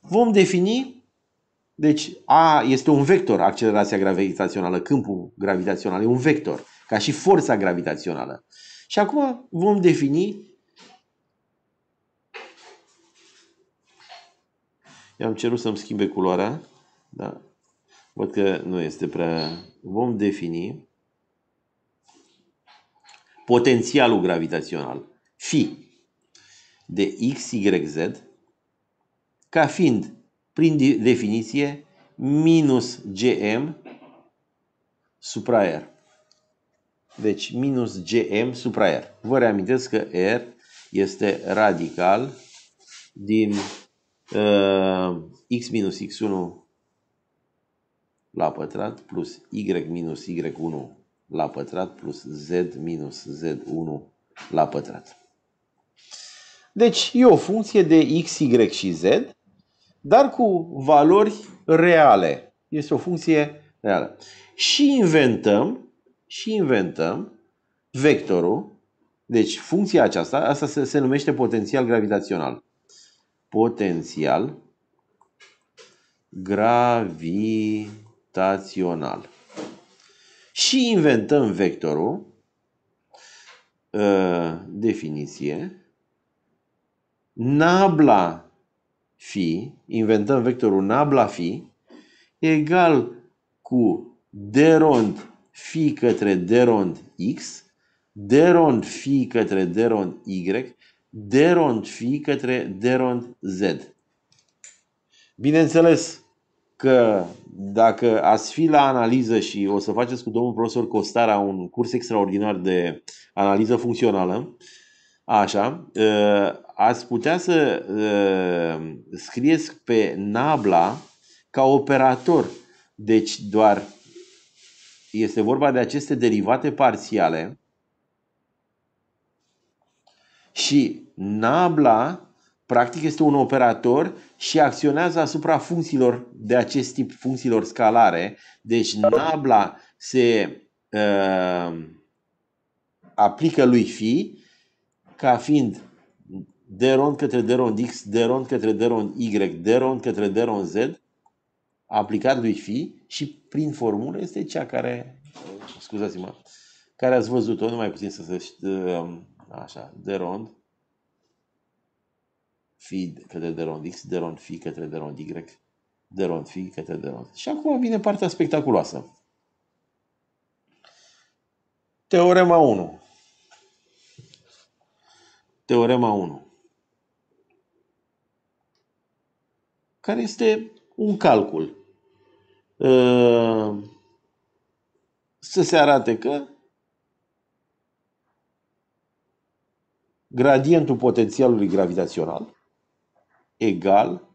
Vom defini deci A este un vector, accelerația gravitațională, câmpul gravitațional e un vector, ca și forța gravitațională. Și acum vom defini I-am cerut să-mi schimbe culoarea, da? Văd că nu este prea... Vom defini potențialul gravitațional, fi, de x, y, z, ca fiind prin definiție, minus gm supra r. Deci, minus gm supra r. Vă reamintesc că r este radical din uh, x minus x1 la pătrat plus y minus y1 la pătrat plus z minus z1 la pătrat. Deci e o funcție de x, y și z dar cu valori reale. Este o funcție reală. Și inventăm, și inventăm vectorul, deci funcția aceasta, asta se, se numește potențial gravitațional. Potențial gravitațional. Și inventăm vectorul, uh, definiție, nabla fi, inventăm vectorul nabla fi, egal cu derond fi către derond x, derond fi către derond y, derond fi către derond z. Bineînțeles că dacă ați fi la analiză și o să faceți cu domnul profesor Costara un curs extraordinar de analiză funcțională, uh, Așa, ă, ați putea să ă, scrieți pe nabla ca operator. Deci doar este vorba de aceste derivate parțiale și nabla practic este un operator și acționează asupra funcțiilor de acest tip, funcțiilor scalare. Deci nabla se uh, aplică lui fi ca fiind deron către deron X, deron către deron Y, deron către deron Z, aplicat lui fi și prin formulă este cea care, scuzați-mă, care ați văzut-o, numai puțin să se știe, um, așa, deron fi către deron X, deron fi către deron Y, deron fi către deron Și acum vine partea spectaculoasă. Teorema 1 teorema 1, care este un calcul. Ă, să se arate că gradientul potențialului gravitațional egal,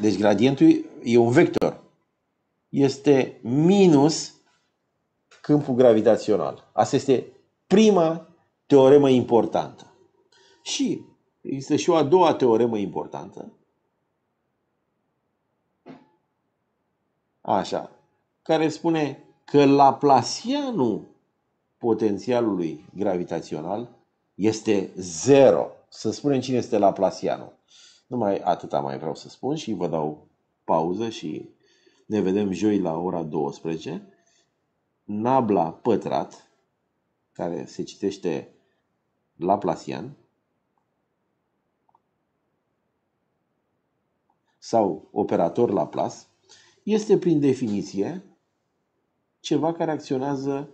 deci gradientul e un vector, este minus câmpul gravitațional. Asta este prima teoremă importantă. Și există și o a doua teoremă importantă. Așa. Care spune că Laplacianul potențialului gravitațional este zero. Să spunem cine este Laplacianul. Numai atâta mai vreau să spun și vă dau pauză și ne vedem joi la ora 12. Nabla pătrat, care se citește Laplacian, sau operator Laplace, este prin definiție ceva care acționează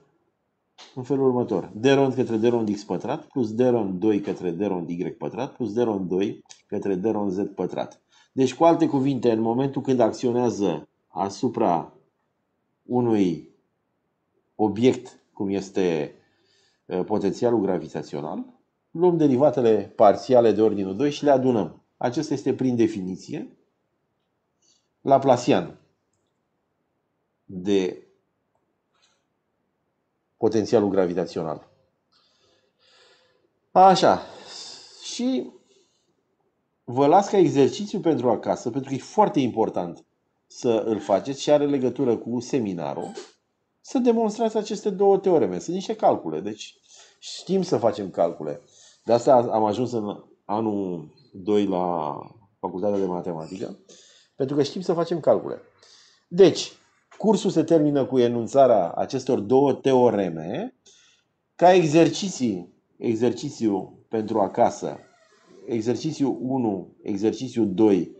în felul următor. d rond către d rond x pătrat plus d rond 2 către d rond y pătrat plus d rond 2 către d rond z pătrat. Deci, cu alte cuvinte, în momentul când acționează asupra unui obiect, cum este uh, potențialul gravitațional, luăm derivatele parțiale de ordinul 2 și le adunăm. Acesta este prin definiție Laplacian de potențialul gravitațional. Așa. Și vă las ca exercițiu pentru acasă, pentru că e foarte important să îl faceți și are legătură cu seminarul, să demonstrați aceste două teoreme. Sunt niște calcule, deci știm să facem calcule. De asta am ajuns în anul 2 la Facultatea de Matematică. Pentru că știm să facem calcule. Deci, cursul se termină cu enunțarea acestor două teoreme. Ca exerciții, exercițiu pentru acasă, exercițiul 1, exercițiul 2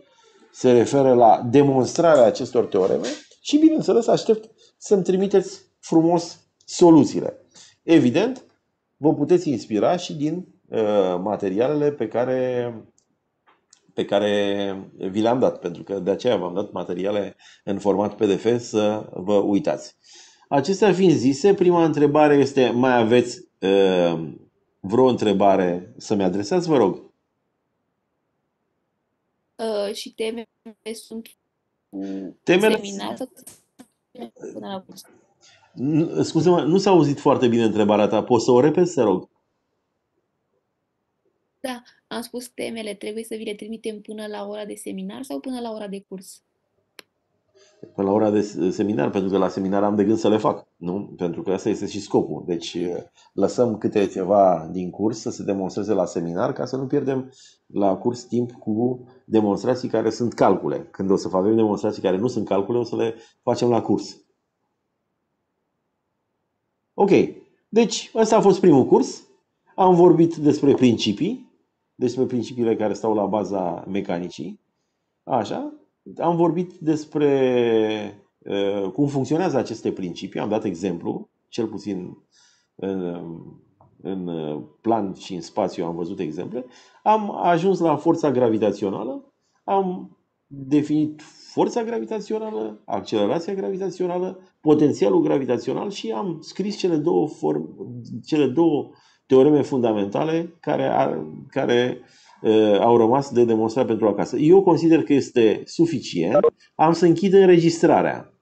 se referă la demonstrarea acestor teoreme și, bineînțeles, aștept să-mi trimiteți frumos soluțiile. Evident, vă puteți inspira și din uh, materialele pe care pe care vi le-am dat, pentru că de aceea v-am dat materiale în format PDF să vă uitați. Acestea fiind zise, prima întrebare este, mai aveți uh, vreo întrebare să-mi adresați, vă rog? Uh, și temele sunt Temele... seminate? Scuze-mă, nu s-a auzit foarte bine întrebarea ta. Poți să o repezi, te rog? Da, am spus temele, trebuie să vi le trimitem până la ora de seminar sau până la ora de curs? Până la ora de seminar, pentru că la seminar am de gând să le fac, nu? Pentru că asta este și scopul. Deci da. lăsăm câte ceva din curs să se demonstreze la seminar ca să nu pierdem la curs timp cu demonstrații care sunt calcule. Când o să facem demonstrații care nu sunt calcule, o să le facem la curs. Ok, deci ăsta a fost primul curs. Am vorbit despre principii, despre deci principiile care stau la baza mecanicii. Așa, am vorbit despre uh, cum funcționează aceste principii, am dat exemplu, cel puțin în, în plan și în spațiu am văzut exemple. Am ajuns la forța gravitațională, am definit forța gravitațională, accelerația gravitațională, potențialul gravitațional și am scris cele două, form- cele două uh, teoreme fundamentale care, ar, care uh, au rămas de demonstrat pentru acasă. Eu consider că este suficient. Am să închid înregistrarea.